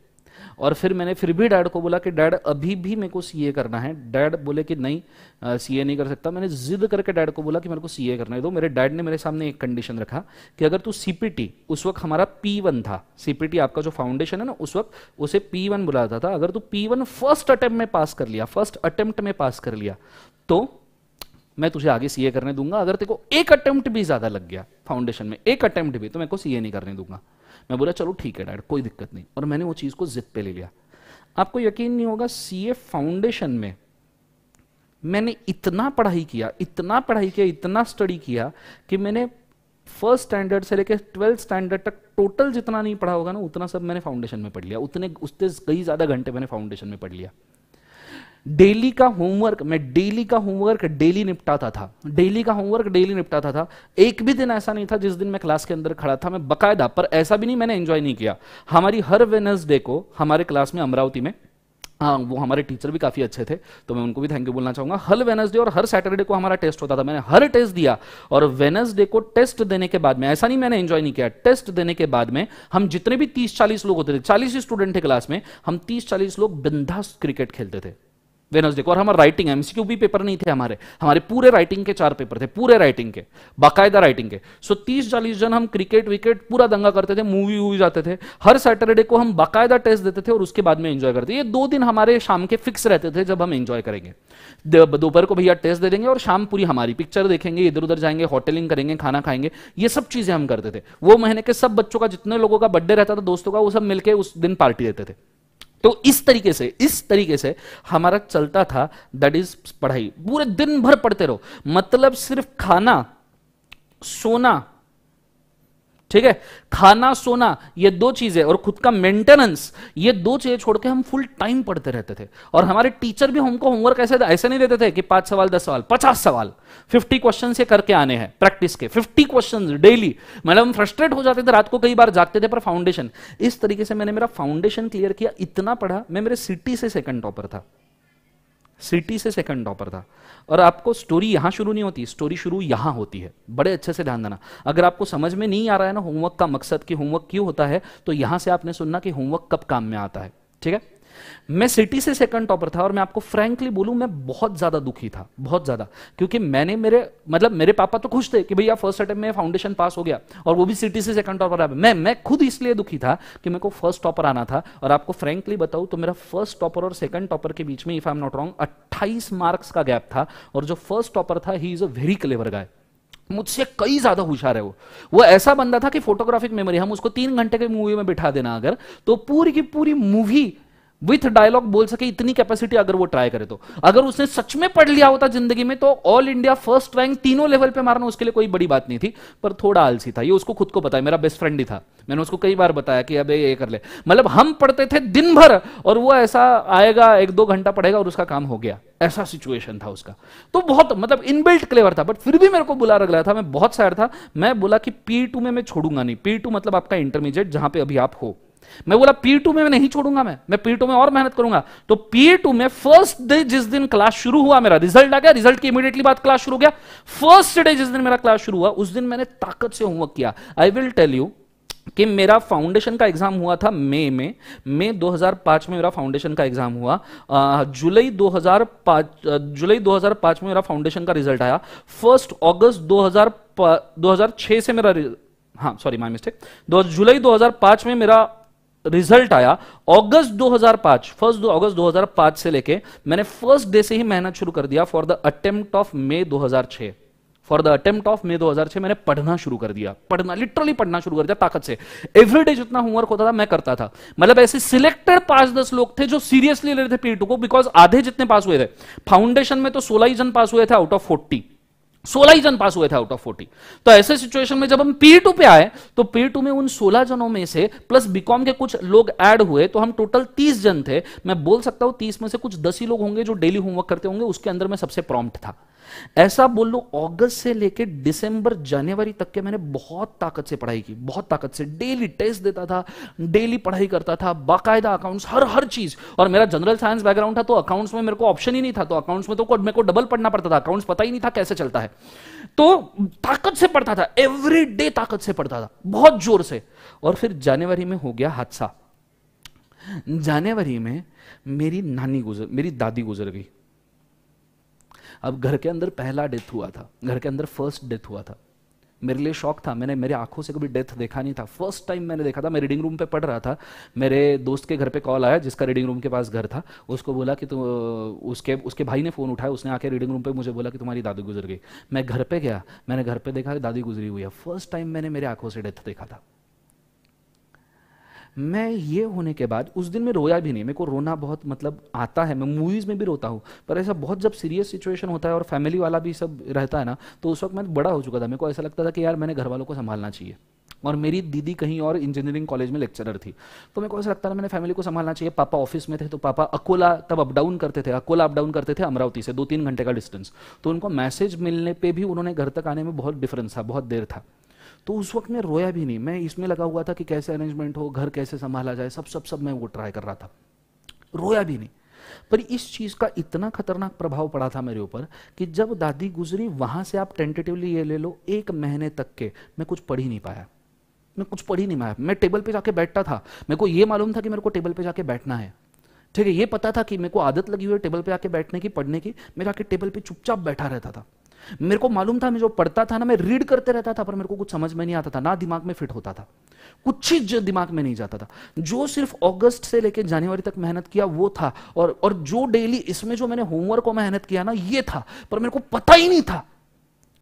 और फिर मैंने फिर भी डैड को बोला कि डैड अभी भी मेरे को सीए करना है डैड बोले कि नहीं सीए नहीं कर सकता मैंने जिद करके डैड को बोला कि मेरे को सीए करना है तो मेरे डैड ने मेरे सामने एक कंडीशन रखा कि अगर तू सीपीटी उस वक्त हमारा पी वन था सीपीटी आपका जो फाउंडेशन है ना उस वक्त उसे पी वन बुलाता था अगर तू पी वन फर्स्ट अटेम्प्ट में पास कर लिया फर्स्ट अटेम्प्ट में पास कर लिया तो मैं तुझे आगे सीए करने दूंगा अगर तेको एक अटेम्प्ट भी ज्यादा लग गया फाउंडेशन में एक अटेम्प्ट भी तो मेरे को सीए नहीं करने दूंगा मैं बोला चलो ठीक है डैड कोई दिक्कत नहीं और मैंने वो चीज़ को जिद पे ले लिया आपको यकीन नहीं होगा सी फाउंडेशन में मैंने इतना पढ़ाई किया इतना पढ़ाई किया इतना स्टडी किया कि मैंने फर्स्ट स्टैंडर्ड से लेकर ट्वेल्थ स्टैंडर्ड तक टोटल जितना नहीं पढ़ा होगा ना उतना सब मैंने फाउंडेशन में पढ़ लिया उतने उससे कई ज़्यादा घंटे मैंने फाउंडेशन में पढ़ लिया डेली का होमवर्क मैं डेली का होमवर्क डेली निपटाता था डेली का होमवर्क डेली निपटाता था एक भी दिन ऐसा नहीं था जिस दिन मैं क्लास के अंदर खड़ा था मैं बकायदा पर ऐसा भी नहीं मैंने एंजॉय नहीं किया हमारी हर वेनसडे को हमारे क्लास में अमरावती में आ, हाँ, वो हमारे टीचर भी काफ़ी अच्छे थे तो मैं उनको भी थैंक यू बोलना चाहूंगा हर वेनसडे और हर सैटरडे को हमारा टेस्ट होता था मैंने हर टेस्ट दिया और वेनसडे को टेस्ट देने के बाद में ऐसा नहीं मैंने एंजॉय नहीं किया टेस्ट देने के बाद में हम जितने भी तीस चालीस लोग होते थे चालीस स्टूडेंट थे क्लास में हम तीस चालीस लोग बिंदास क्रिकेट खेलते थे वेनसडे को और हमारा राइटिंग एमसीक्यू भी पेपर नहीं थे हमारे हमारे पूरे राइटिंग के चार पेपर थे पूरे राइटिंग के बाकायदा राइटिंग के सो तीस चालीस जन हम क्रिकेट विकेट पूरा दंगा करते थे मूवी वूवी जाते थे हर सैटरडे को हम बाकायदा टेस्ट देते थे और उसके बाद में एंजॉय करते ये दो दिन हमारे शाम के फिक्स रहते थे जब हम एंजॉय करेंगे दोपहर को भैया टेस्ट दे देंगे और शाम पूरी हमारी पिक्चर देखेंगे इधर उधर जाएंगे होटलिंग करेंगे खाना खाएंगे ये सब चीजें हम करते थे वो महीने के सब बच्चों का जितने लोगों का बर्थडे रहता था दोस्तों का वो सब मिलकर उस दिन पार्टी देते थे तो इस तरीके से इस तरीके से हमारा चलता था दैट इज पढ़ाई पूरे दिन भर पढ़ते रहो मतलब सिर्फ खाना सोना ठीक है खाना सोना ये दो चीजें और खुद का मेंटेनेंस ये दो चीजें छोड़ के हम फुल टाइम पढ़ते रहते थे और हमारे टीचर भी हमको होमवर्क ऐसे ऐसे नहीं देते थे कि पांच सवाल दस सवाल पचास सवाल फिफ्टी क्वेश्चन से करके आने हैं प्रैक्टिस के फिफ्टी क्वेश्चन डेली मतलब हम फ्रस्ट्रेट हो जाते थे रात को कई बार जागते थे पर फाउंडेशन इस तरीके से मैंने मेरा फाउंडेशन क्लियर किया इतना पढ़ा मैं मेरे सिटी से सेकंड टॉपर था सिटी से सेकंड टॉपर था और आपको स्टोरी यहां शुरू नहीं होती स्टोरी शुरू यहां होती है बड़े अच्छे से ध्यान देना अगर आपको समझ में नहीं आ रहा है ना होमवर्क का मकसद कि होमवर्क क्यों होता है तो यहां से आपने सुनना कि होमवर्क कब काम में आता है ठीक है मैं सिटी से सेकंड टॉपर था और मैं आपको फ्रेंकली बोलू मैं बहुत ज्यादा दुखी था बहुत ज्यादा क्योंकि मैंने मेरे मतलब मेरे पापा तो खुश थे कि भैया फर्स्ट अटेम्प में फाउंडेशन पास हो गया और वो भी सिटी से सेकंड टॉपर आया मैं मैं खुद इसलिए दुखी था कि मेरे को फर्स्ट टॉपर आना था और आपको फ्रेंकली बताऊं तो मेरा फर्स्ट टॉपर और सेकंड टॉपर के बीच में if I am not wrong अट्ठाईस मार्क्स का गैप था और जो फर्स्ट टॉपर था he is a very clever guy मुझसे कई ज्यादा होशियार है वो वो ऐसा बंदा था कि फोटोग्राफिक मेमोरी हम उसको तीन घंटे के मूवी में बिठा देना अगर तो पूरी की पूरी मूवी विथ डायलॉग बोल सके इतनी कैपेसिटी अगर वो ट्राई करे तो अगर उसने सच में पढ़ लिया होता जिंदगी में तो ऑल इंडिया फर्स्ट रैंक तीनों लेवल पे मारना उसके लिए कोई बड़ी बात नहीं थी पर थोड़ा आलसी था ये उसको खुद को पता है मेरा बेस्ट फ्रेंड ही था मैंने उसको कई बार बताया कि अब ये कर ले मतलब हम पढ़ते थे दिन भर और वो ऐसा आएगा एक दो घंटा पढ़ेगा और उसका काम हो गया ऐसा सिचुएशन था उसका तो बहुत मतलब इनबिल्ट क्लेवर था बट फिर भी मेरे को बुला रख था मैं बहुत सैड था मैं बोला कि पी में मैं छोड़ूंगा नहीं पी मतलब आपका इंटरमीडिएट जहां पर अभी आप हो मैं बोला पी टू में मैं नहीं छोड़ूंगा मैं मैं पी टू में और मेहनत करूंगा तो पी टू में फर्स्ट डे जिस दिन क्लास शुरू हुआ मेरा रिजल्ट आ गया रिजल्ट की इमीडिएटली बाद क्लास शुरू हो गया फर्स्ट डे जिस दिन मेरा क्लास शुरू हुआ उस दिन मैंने ताकत से होमवर्क किया आई विल टेल यू कि मेरा फाउंडेशन का एग्जाम हुआ था मई में मई 2005 में मेरा फाउंडेशन का एग्जाम हुआ जुलाई 2005 जुलाई 2005 में मेरा फाउंडेशन का रिजल्ट आया फर्स्ट अगस्त 2006 से मेरा हाँ सॉरी माय मिस्टेक जुलाई 2005 में मेरा रिजल्ट आया अगस्त 2005 फर्स्ट अगस्त 2005 से लेके मैंने फर्स्ट डे से ही मेहनत शुरू कर दिया for the attempt of May 2006 for the attempt of May 2006 मैंने पढ़ना शुरू कर दिया पढ़ना लिटरली पढ़ना शुरू कर दिया ताकत से एवरीडे जितना होमवर्क होता था मैं करता था मतलब ऐसे सिलेक्टेड पांच दस लोग थे जो सीरियसली ले रहे थे पीटू को बिकॉज आधे जितने पास हुए थे फाउंडेशन में तो सोलह ही जन पास हुए थे आउट ऑफ फोर्टी सोलह ही जन पास हुए थे आउट ऑफ फोर्टी तो ऐसे सिचुएशन में जब हम पी टू पे आए तो पी टू में उन सोलह जनों में से प्लस बीकॉम के कुछ लोग ऐड हुए तो हम टोटल तीस जन थे मैं बोल सकता हूं तीस में से कुछ दस ही लोग होंगे जो डेली होमवर्क करते होंगे उसके अंदर में सबसे प्रॉम्प्ट था ऐसा बोल लो अगस्त से लेकर दिसंबर जनवरी तक के मैंने बहुत ताकत से पढ़ाई की बहुत ताकत से डेली टेस्ट देता था डेली पढ़ाई करता था बाकायदा अकाउंट्स हर हर चीज और मेरा जनरल साइंस बैकग्राउंड था तो अकाउंट्स में मेरे को ऑप्शन ही नहीं था तो अकाउंट्स में तो मेरे को डबल पढ़ना पड़ता था अकाउंट्स पता ही नहीं था कैसे चलता है तो ताकत से पड़ता था एवरी डे ताकत से पड़ता था बहुत जोर से और फिर जनवरी में हो गया हादसा जनवरी में मेरी नानी गुजर मेरी दादी गुजर गई अब घर के अंदर पहला डेथ हुआ था घर के अंदर फर्स्ट डेथ हुआ था मेरे लिए शौक था मैंने मेरी आंखों से कभी डेथ देखा नहीं था फर्स्ट टाइम मैंने देखा था मैं रीडिंग रूम पे पढ़ रहा था मेरे दोस्त के घर पे कॉल आया जिसका रीडिंग रूम के पास घर था उसको बोला कि तुम उसके उसके भाई ने फ़ोन उठाया उसने आके रीडिंग रूम पे मुझे बोला कि तुम्हारी दादी गुजर गई मैं घर पर गया मैंने घर पर देखा दादी गुजरी हुई है फर्स्ट टाइम मैंने मेरी आंखों से डेथ देखा था मैं ये होने के बाद उस दिन मैं रोया भी नहीं मेरे को रोना बहुत मतलब आता है मैं मूवीज़ में भी रोता हूँ पर ऐसा बहुत जब सीरियस सिचुएशन होता है और फैमिली वाला भी सब रहता है ना तो उस वक्त मैं बड़ा हो चुका था मेरे को ऐसा लगता था कि यार मैंने घर वालों को संभालना चाहिए और मेरी दीदी कहीं और इंजीनियरिंग कॉलेज में लेक्चरर थी तो मेरे को ऐसा लगता था मैंने फैमिली को संभालना चाहिए पापा ऑफिस में थे तो पापा अकोला तब अप डाउन करते थे अकोला अप डाउन करते थे अमरावती से दो तीन घंटे का डिस्टेंस तो उनको मैसेज मिलने पर भी उन्होंने घर तक आने में बहुत डिफरेंस था बहुत देर था तो उस वक्त मैं रोया भी नहीं मैं इसमें लगा हुआ था कि कैसे अरेंजमेंट हो घर कैसे संभाला जाए सब सब सब मैं वो ट्राई कर रहा था रोया भी नहीं पर इस चीज़ का इतना खतरनाक प्रभाव पड़ा था मेरे ऊपर कि जब दादी गुजरी वहाँ से आप टेंटेटिवली ये ले लो एक महीने तक के मैं कुछ पढ़ ही नहीं पाया मैं कुछ पढ़ ही नहीं पाया मैं टेबल पे जाके बैठता था मेरे को ये मालूम था कि मेरे को टेबल पे जाके बैठना है ठीक है ये पता था कि मेरे को आदत लगी हुई है टेबल पे आके बैठने की पढ़ने की मैं जाके टेबल पे चुपचाप बैठा रहता था मेरे को मालूम था मैं जो पढ़ता था ना मैं रीड करते रहता था पर मेरे को कुछ समझ में नहीं आता था ना दिमाग में फिट होता था कुछ चीज दिमाग में नहीं जाता था जो सिर्फ अगस्त से लेकर जनवरी तक मेहनत किया वो था और और जो डेली इसमें जो मैंने होमवर्क को मेहनत किया ना ये था पर मेरे को पता ही नहीं था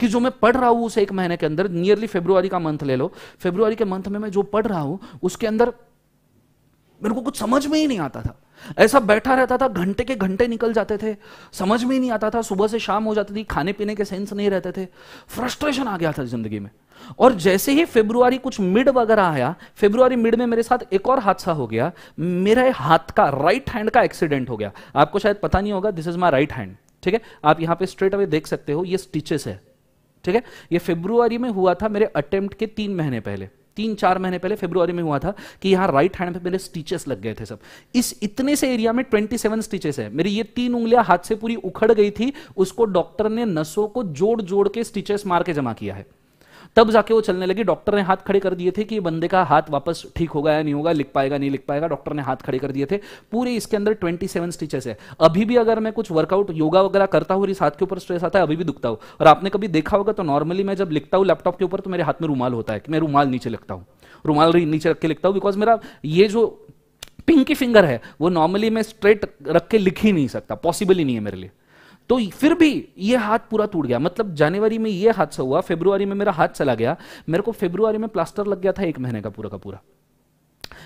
कि जो मैं पढ़ रहा हूं उस एक महीने के अंदर नियरली फेब्रुआरी का मंथ ले लो फेब्रुआरी के मंथ में मैं जो पढ़ रहा हूं उसके अंदर मेरे को कुछ समझ में ही नहीं आता था ऐसा बैठा रहता था घंटे के घंटे निकल जाते थे समझ में ही नहीं आता था सुबह से शाम हो जाती थी खाने पीने के सेंस नहीं रहते थे फ्रस्ट्रेशन आ गया था जिंदगी में और जैसे ही फेब्रुआरी कुछ मिड वगैरह आया फेब्रुआरी मिड में मेरे साथ एक और हादसा हो गया मेरे हाथ का राइट हैंड का एक्सीडेंट हो गया आपको शायद पता नहीं होगा this is my right hand ठीक है आप यहां पे स्ट्रेट अवे देख सकते हो ये स्टिचेस है ठीक है ये फेब्रुआरी में हुआ था मेरे अटेम्प्ट के तीन महीने पहले तीन चार महीने पहले फेब्रुआरी में हुआ था कि यहां राइट हैंड पे मेरे स्टिचेस लग गए थे सब इस इतने से एरिया में ट्वेंटी सेवन स्टिचेस है मेरी ये तीन उंगलियां हाथ से पूरी उखड़ गई थी उसको डॉक्टर ने नसों को जोड़ जोड़ के स्टिचेस मार के जमा किया है तब जाके वो चलने लगी डॉक्टर ने हाथ खड़े कर दिए थे कि बंदे का हाथ वापस ठीक होगा या नहीं होगा लिख पाएगा नहीं लिख पाएगा डॉक्टर ने हाथ खड़े कर दिए थे पूरे इसके अंदर ट्वेंटी सेवन स्टिचेस है अभी भी अगर मैं कुछ वर्कआउट योगा वगैरह करता हूँ इस हाथ के ऊपर स्ट्रेस आता है अभी भी दुखता हूँ और आपने कभी देखा होगा तो नॉर्मली मैं जब लिखता हूँ लैपटॉप के ऊपर तो मेरे हाथ में रुमाल होता है कि मैं रूमाल नीचे लिखता हूँ रूमाल नीचे रख के लिखता हूँ बिकॉज मेरा ये जो पिंकी फिंगर है वो नॉर्मली मैं स्ट्रेट रख के लिख ही नहीं सकता पॉसिबल ही नहीं है मेरे लिए तो फिर भी ये हाथ पूरा टूट गया मतलब जनवरी में ये हादसा हुआ फेब्रुवरी में मेरा हाथ चला गया मेरे को फेब्रुवरी में प्लास्टर लग गया था एक महीने का पूरा का पूरा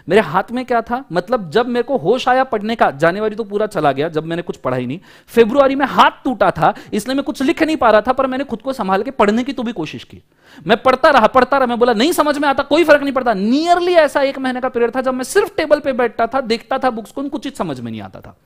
मेरे हाथ में क्या था मतलब जब मेरे को होश आया पढ़ने का जानेवारी तो पूरा चला गया जब मैंने कुछ पढ़ा ही नहीं फेब्रुआरी में हाथ टूटा था इसलिए मैं कुछ लिख नहीं पा रहा था पर मैंने खुद को संभाल के पढ़ने की तो भी कोशिश की मैं पढ़ता रहा पढ़ता रहा मैं बोला नहीं समझ में आता कोई फर्क नहीं पड़ता नियरली ऐसा एक महीने का पीरियड था जब मैं सिर्फ टेबल पर बैठता था देखता था बुक्स को कुछ समझ में नहीं आता था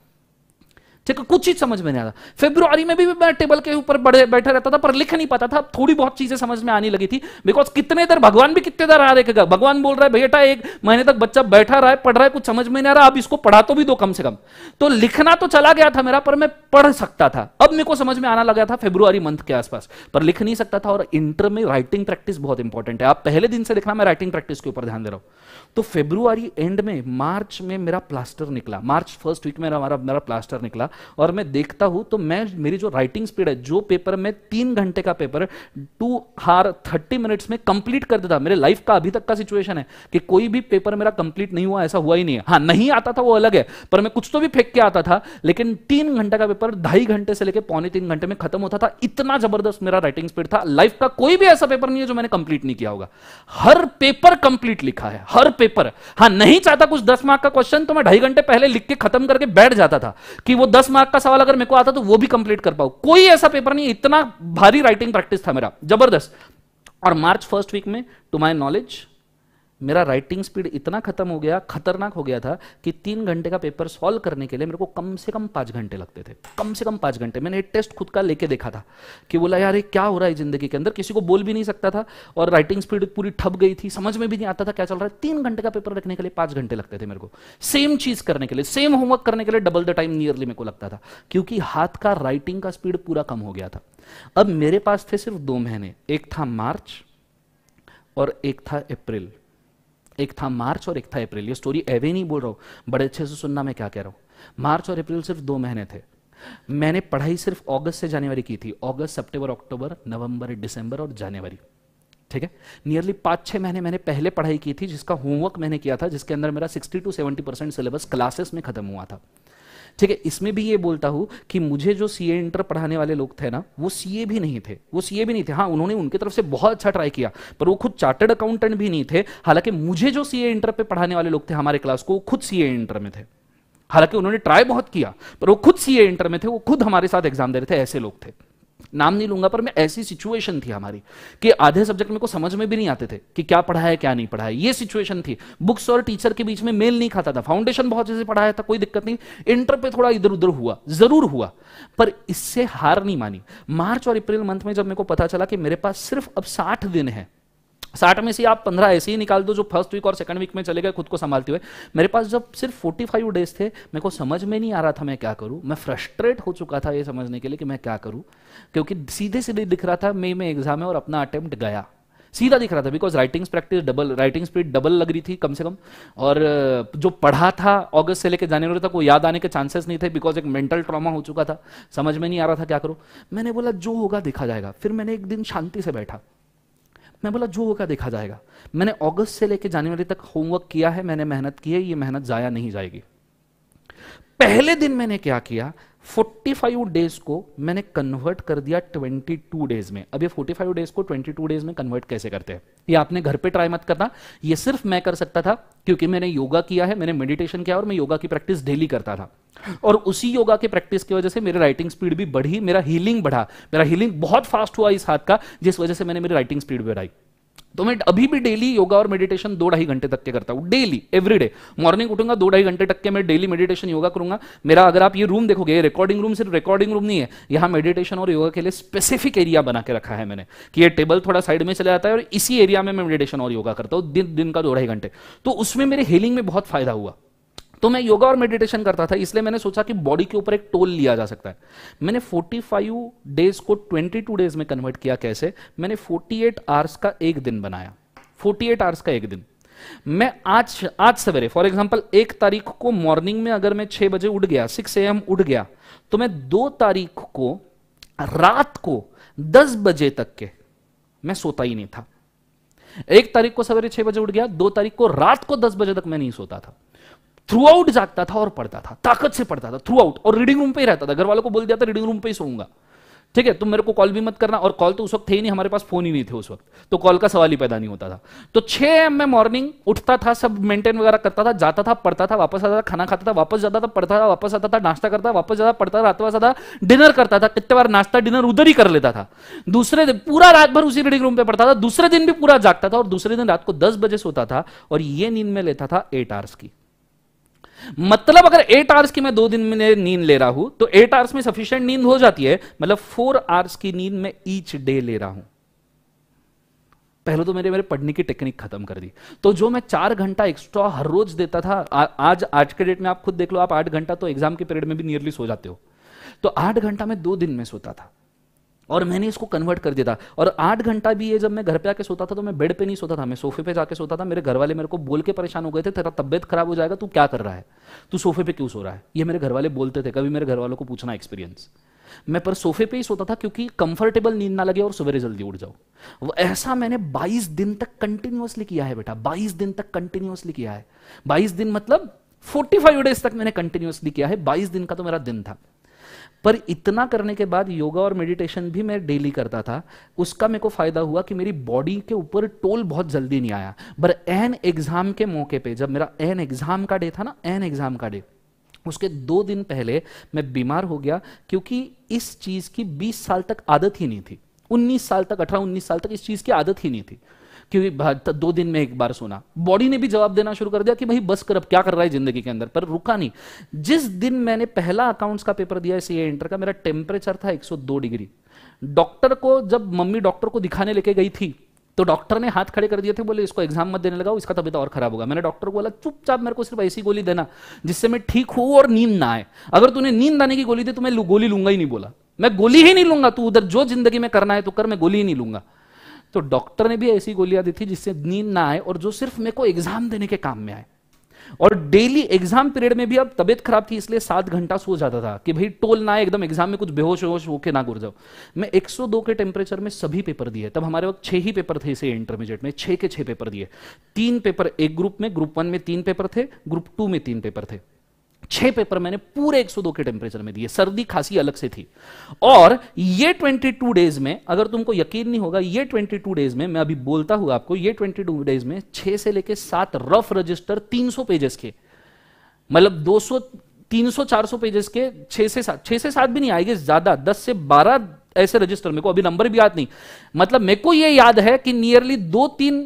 ठीक है कुछ चीज समझ में नहीं आता फेब्रुआरी में भी मैं टेबल के ऊपर बैठा रहता था पर लिख नहीं पाता था थोड़ी बहुत चीजें समझ में आने लगी थी बिकॉज कितने देर भगवान भी कितने देर आ देखेगा भगवान बोल रहा है बेटा एक महीने तक बच्चा बैठा रहा है पढ़ रहा है कुछ समझ में नहीं आ रहा अब इसको पढ़ा तो भी दो कम से कम तो लिखना तो चला गया था मेरा पर मैं पढ़ सकता था अब मेरे को समझ में आना लगा था फेब्रुआरी मंथ के आसपास पर लिख नहीं सकता था और इंटर में राइटिंग प्रैक्टिस बहुत इंपॉर्टेंट है आप पहले दिन से देखना मैं राइटिंग प्रैक्टिस के ऊपर ध्यान दे रहा हूं तो फेब्रुआरी एंड में मार्च में मेरा प्लास्टर निकला मार्च फर्स्ट वीक में मेरा प्लास्टर निकला और मैं देखता हूं तो मैं मेरी जो राइटिंग स्पीड है जो पेपर में तीन घंटे का paper two hour thirty minutes में कंप्लीट कर देता मेरे लाइफ का अभी तक का सिचुएशन है कि कोई भी पेपर मेरा कंप्लीट नहीं हुआ ऐसा हुआ ही नहीं है हाँ नहीं आता था वो अलग है पर मैं कुछ तो भी फेंक के आता था लेकिन तीन घंटे का पेपर ढाई घंटे से लेकर पौने तीन घंटे में खत्म होता था इतना जबरदस्त मेरा राइटिंग स्पीड था लाइफ का कोई भी ऐसा पेपर नहीं है जो मैंने कंप्लीट नहीं किया होगा हर पेपर कंप्लीट लिखा है हर पेपर हाँ नहीं चाहता कुछ दस मार्क का क्वेश्चन तो मैं ढाई घंटे पहले लिख के खत्म करके बैठ जाता था कि वो दस दस मार्क का सवाल अगर मेरे को आता तो वो भी कंप्लीट कर पाऊ कोई ऐसा पेपर नहीं इतना भारी राइटिंग प्रैक्टिस था मेरा जबरदस्त और मार्च फर्स्ट वीक में टू माई नॉलेज मेरा राइटिंग स्पीड इतना ख़त्म हो गया खतरनाक हो गया था कि तीन घंटे का पेपर सॉल्व करने के लिए मेरे को कम से कम पांच घंटे लगते थे कम से कम पांच घंटे मैंने एक टेस्ट खुद का लेके देखा था कि बोला यार ये क्या हो रहा है ज़िंदगी के अंदर किसी को बोल भी नहीं सकता था और राइटिंग स्पीड पूरी ठप गई थी समझ में भी नहीं आता था क्या चल रहा है तीन घंटे का पेपर रखने के लिए पांच घंटे लगते थे मेरे को सेम चीज़ करने के लिए सेम होमवर्क करने के लिए डबल द टाइम नियरली मेरे को लगता था क्योंकि हाथ का राइटिंग का स्पीड पूरा कम हो गया था अब मेरे पास थे सिर्फ दो महीने एक था मार्च और एक था अप्रैल एक था मार्च और एक था अप्रैल ये स्टोरी एवे नहीं बोल रहा हूँ बड़े अच्छे से सुनना मैं क्या कह रहा हूँ मार्च और अप्रैल सिर्फ दो महीने थे मैंने पढ़ाई सिर्फ अगस्त से जनवरी की थी अगस्त सितंबर अक्टूबर नवंबर दिसंबर और जनवरी ठीक है नियरली पांच छह महीने मैंने पहले पढ़ाई की थी जिसका होमवर्क मैंने किया था जिसके अंदर मेरा sixty to seventy percent syllabus classes में खत्म हुआ था ठीक है इसमें भी ये बोलता हूं कि मुझे जो सी इंटर पढ़ाने वाले लोग थे ना वो सीए भी नहीं थे वो सीए भी नहीं थे हाँ उन्होंने उनकी तरफ से बहुत अच्छा ट्राई किया पर वो खुद चार्टर्ड अकाउंटेंट भी नहीं थे हालांकि मुझे जो सीए इंटर पे पढ़ाने वाले लोग थे हमारे क्लास को वो खुद सी इंटर में थे हालांकि उन्होंने ट्राई बहुत किया पर वो खुद सीए इंटर में थे वो खुद हमारे साथ एग्जाम दे रहे थे ऐसे लोग थे नाम नहीं लूंगा पर मैं ऐसी सिचुएशन थी हमारी कि आधे सब्जेक्ट मेरे को समझ में भी नहीं आते थे कि क्या पढ़ा है क्या नहीं पढ़ा है ये सिचुएशन थी बुक्स और टीचर के बीच में मेल नहीं खाता था फाउंडेशन बहुत जैसे पढ़ाया था कोई दिक्कत नहीं इंटर पे थोड़ा इधर उधर हुआ जरूर हुआ पर इससे हार नहीं मानी मार्च और अप्रैल मंथ में जब मेरे को पता चला कि मेरे पास सिर्फ अब साठ दिन है साठ में से आप पंद्रह ऐसे ही निकाल दो जो फर्स्ट वीक और सेकंड वीक में चले गए खुद को संभालते हुए मेरे पास जब सिर्फ फोर्टी फाइव डेज थे मेरे को समझ में नहीं आ रहा था मैं क्या करूँ मैं फ्रस्ट्रेट हो चुका था ये समझने के लिए कि मैं क्या करूं क्योंकि सीधे सीधे दिख रहा था मई में एग्जाम है और अपना अटैम्प्ट गया सीधा दिख रहा था because writing practice double writing speed double लग रही थी कम से कम और जो पढ़ा था अगस्त से लेकर जनवरी तक वो याद आने के चांसेस नहीं थे बिकॉज एक मेंटल ट्रॉमा हो चुका था समझ में नहीं आ रहा था क्या करो मैंने बोला जो होगा देखा जाएगा फिर मैंने एक दिन शांति से बैठा मैं बोला जो होगा देखा जाएगा मैंने अगस्त से लेकर जनवरी तक होमवर्क किया है मैंने मेहनत की है ये मेहनत ज़ाया नहीं जाएगी पहले दिन मैंने क्या किया 45 डेज को मैंने कन्वर्ट कर दिया 22 डेज में अब ये 45 डेज को 22 डेज में कन्वर्ट कैसे करते हैं ये आपने घर पे ट्राई मत करना ये सिर्फ मैं कर सकता था क्योंकि मैंने योगा किया है मैंने मेडिटेशन किया और मैं योगा की प्रैक्टिस डेली करता था और उसी योगा के प्रैक्टिस की वजह से मेरी राइटिंग स्पीड भी बढ़ी मेरा हीलिंग बढ़ा मेरा हीलिंग बहुत फास्ट हुआ इस हाथ का जिस वजह से मैंने मेरी राइटिंग स्पीड भी बढ़ाई तो मैं अभी भी डेली योगा और मेडिटेशन दो ढाई घंटे तक के करता हूँ डेली एवरी डे मॉर्निंग उठूंगा दो ढाई घंटे तक के मैं डेली मेडिटेशन योगा करूंगा मेरा अगर आप ये रूम देखोगे रिकॉर्डिंग रूम सिर्फ रिकॉर्डिंग रूम नहीं है यहाँ मेडिटेशन और योगा के लिए स्पेसिफिक एरिया बना के रखा है मैंने कि ये टेबल थोड़ा साइड में चला जाता है और इसी एरिया में मैं मेडिटेशन और योगा करता हूँ दिन दिन का दो ढाई घंटे तो उसमें मेरे हेलिंग में बहुत फायदा हुआ तो मैं योगा और मेडिटेशन करता था इसलिए मैंने सोचा कि बॉडी के ऊपर एक टोल लिया जा सकता है मैंने 45 डेज को 22 डेज में कन्वर्ट किया कैसे मैंने 48 एट आवर्स का एक दिन बनाया 48 एट आवर्स का एक दिन मैं आज आज सवेरे फॉर एग्जांपल एक तारीख को मॉर्निंग में अगर मैं छह बजे उठ गया सिक्स ए उठ गया तो मैं दो तारीख को रात को दस बजे तक के मैं सोता ही नहीं था एक तारीख को सवेरे छह बजे उठ गया दो तारीख को रात को दस बजे तक मैं नहीं सोता था थ्रू आउट जागता था और पढ़ता था ताकत से पढ़ता था थ्रू आउट और रीडिंग रूम पे ही रहता था घर वालों को बोल दिया था रीडिंग रूम पे ही सोऊंगा ठीक है तुम मेरे को कॉल भी मत करना और कॉल तो उस वक्त थे ही नहीं हमारे पास फोन ही नहीं थे उस वक्त तो कॉल का सवाल ही पैदा नहीं होता था तो छह एम में मॉर्निंग उठता था सब मेंटेन वगैरह करता था जाता था पढ़ता था वापस आता था खाना खाता था वापस जाता था पढ़ता था वापस आता था नाश्ता करता था वापस जाता पढ़ता था रात वास आता डिनर करता था कितने बार नाश्ता डिनर उधर ही कर लेता था दूसरे दिन पूरा रात भर उसी रीडिंग रूम पे पढ़ता था दूसरे दिन भी पूरा जागता था और दूसरे दिन रात को दस बजे सोता था और ये नींद में लेता था एट आवर्स की मतलब अगर एट आवर्स की मैं दो दिन में नींद ले रहा हूं तो एट आवर्स में सफिशियंट नींद हो जाती है मतलब फोर आवर्स की नींद में ईच डे ले रहा हूं पहले तो मेरे मेरे पढ़ने की टेक्निक खत्म कर दी तो जो मैं चार घंटा एक्स्ट्रा हर रोज देता था आ, आज आज के डेट में आप खुद देख लो आप आठ घंटा तो एग्जाम के पीरियड में भी नियरली सो जाते हो तो आठ घंटा मैं दो दिन में सोता था और मैंने इसको कन्वर्ट कर दिया था और आठ घंटा भी ये जब मैं घर पे आके सोता था तो मैं बेड पे नहीं सोता था मैं सोफे पे जाके सोता था मेरे घर वाले मेरे को बोल के परेशान हो गए थे तेरा तबियत खराब हो जाएगा तू क्या कर रहा है तू सोफे पे क्यों सो रहा है ये मेरे घर वाले बोलते थे कभी मेरे घर वालों को पूछना एक्सपीरियंस मैं पर सोफे पे ही सोता था क्योंकि कंफर्टेबल नींद ना लगे और सवेरे जल्दी उठ जाओ वो ऐसा मैंने 22 दिन तक कंटिन्यूअसली किया है बेटा 22 दिन तक कंटिन्यूअसली किया है 22 दिन मतलब 45 डेज तक मैंने कंटिन्यूअसली किया है 22 दिन का तो मेरा दिन था पर इतना करने के बाद योगा और मेडिटेशन भी मैं डेली करता था उसका मेरे को फायदा हुआ कि मेरी बॉडी के ऊपर टोल बहुत जल्दी नहीं आया पर एन एग्जाम के मौके पे जब मेरा एन एग्जाम का डे था ना एन एग्जाम का डे उसके दो दिन पहले मैं बीमार हो गया क्योंकि इस चीज की 20 साल तक आदत ही नहीं थी 19 साल तक अठारह उन्नीस साल तक इस चीज की आदत ही नहीं थी क्योंकि दो दिन में एक बार सुना बॉडी ने भी जवाब देना शुरू कर दिया कि भाई बस कर अब क्या कर रहा है जिंदगी के अंदर पर रुका नहीं जिस दिन मैंने पहला अकाउंट्स का पेपर दिया सी इंटर का मेरा टेम्परेचर था एक डिग्री डॉक्टर को जब मम्मी डॉक्टर को दिखाने लेके गई थी तो डॉक्टर ने हाथ खड़े कर दिए थे बोले इसको एग्जाम मत देने लगाओ इसका तबियत और खराब होगा मैंने डॉक्टर को बोला चुपचाप मेरे को सिर्फ ऐसी गोली देना जिससे मैं ठीक हूं और नींद ना आए अगर तूने नींद आने की गोली दी तो मैं गोली लूंगा ही नहीं बोला मैं गोली ही नहीं लूंगा तू उधर जो जिंदगी में करना है तो कर मैं गोली ही नहीं लूंगा तो डॉक्टर ने भी ऐसी गोलियां दी थी जिससे नींद ना आए और जो सिर्फ मेरे को एग्जाम देने के काम में आए और डेली एग्जाम पीरियड में भी अब तबियत खराब थी इसलिए सात घंटा सो जाता था कि भाई टोल ना एकदम एग्जाम में कुछ बेहोश होश होके ना गुर जाओ मैं 102 के टेम्परेचर में सभी पेपर दिए तब हमारे वक्त छह ही पेपर थे इसे इंटरमीडिएट में छह के छह पेपर दिए तीन पेपर एक ग्रुप में ग्रुप वन में तीन पेपर थे ग्रुप टू में तीन पेपर थे छह पेपर मैंने पूरे 102 के टेम्परेचर में दिए सर्दी खासी अलग से थी और ये 22 डेज में अगर तुमको यकीन नहीं होगा ये 22 डेज में मैं अभी बोलता हूं आपको ये 22 डेज में छह से लेके सात रफ रजिस्टर 300 पेजेस के मतलब 200 300 400 पेजेस के छह से सात छह से सात भी नहीं आएंगे ज्यादा दस से बारह ऐसे रजिस्टर मेरे को अभी नंबर भी याद नहीं मतलब मेरे को यह याद है कि नियरली दो तीन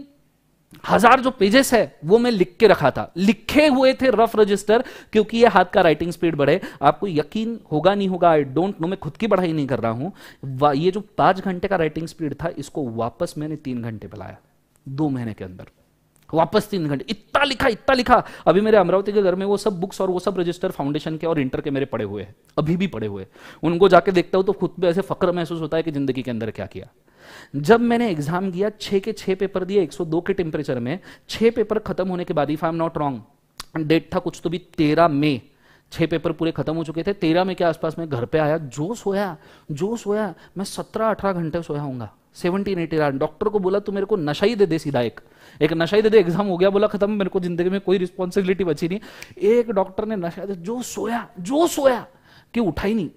हजार जो पेजेस है वो मैं लिख के रखा था लिखे हुए थे रफ रजिस्टर क्योंकि ये हाथ का राइटिंग स्पीड बढ़े आपको यकीन होगा नहीं होगा आई डोंट नो मैं खुद की पढ़ाई नहीं कर रहा हूं ये जो पांच घंटे का राइटिंग स्पीड था इसको वापस मैंने तीन घंटे पे लाया दो महीने के अंदर वापस तीन घंटे इतना लिखा इतना लिखा अभी मेरे अमरावती के घर में वो सब बुक्स और वो सब रजिस्टर फाउंडेशन के और इंटर के मेरे पड़े हुए हैं अभी भी पड़े हुए उनको जाके देखता हूं तो खुद पे ऐसे फक्र महसूस होता है कि जिंदगी के अंदर क्या किया जब मैंने एग्जाम किया छे के छह पेपर दिए 102 के टेम्परेचर में छह पेपर खत्म होने के बाद if I am not wrong date था कुछ तो भी तेरह मई छह पेपर पूरे खत्म हो चुके थे तेरह में के आसपास मैं घर पे आया जो सोया जो सोया मैं सत्रह अठारह घंटे सोया हूंगा सेवनटीन एटी रान डॉक्टर को बोला तू मेरे को नशा ही दे दे सीधा एक एक नशा ही दे दे एग्जाम हो गया बोला खत्म मेरे को जिंदगी में कोई रिस्पॉन्सिबिलिटी बची नहीं एक डॉक्टर ने नशा दे जो सोया जो सोया कि उठा ही नहीं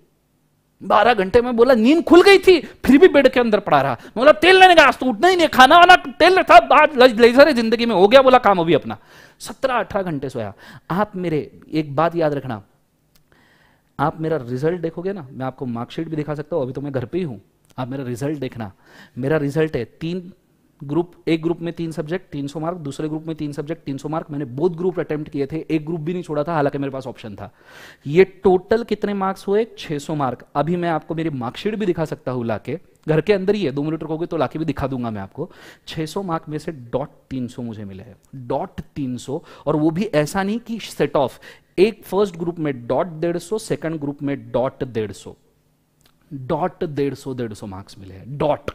बारह घंटे में बोला नींद खुल गई थी फिर भी बेड के अंदर पड़ा रहा बोला तेल लेने का आज तो उठना ही नहीं खाना वाना तेल था आज लेजर है जिंदगी में हो गया बोला काम अभी अपना सत्रह अठारह घंटे सोया आप मेरे एक बात याद रखना आप मेरा रिजल्ट देखोगे ना मैं आपको मार्कशीट भी दिखा सकता हूँ अभी तो मैं घर पे ही हूँ आप मेरा रिजल्ट देखना मेरा रिजल्ट है तीन ग्रुप एक ग्रुप में तीन सब्जेक्ट 300 मार्क दूसरे ग्रुप में तीन सब्जेक्ट 300 मार्क मैंने बोथ ग्रुप अटेम्प्ट किए थे एक ग्रुप भी नहीं छोड़ा था हालांकि मेरे पास ऑप्शन था ये टोटल कितने मार्क्स हुए 600 मार्क अभी मैं आपको मेरी मार्कशीट भी दिखा सकता हूँ लाके घर के अंदर ही है दो मिनट रखोगे तो लाके भी दिखा दूंगा मैं आपको 600 मार्क में से डॉट 300 मुझे मिले हैं डॉट 300 और वो भी ऐसा नहीं कि सेट ऑफ एक फर्स्ट ग्रुप में डॉट डेढ़ सौ सेकेंड ग्रुप में डॉट डेढ़ सौ डॉट डेढ़ सौ डेढ़ सौ मार्क्स मिले हैं डॉट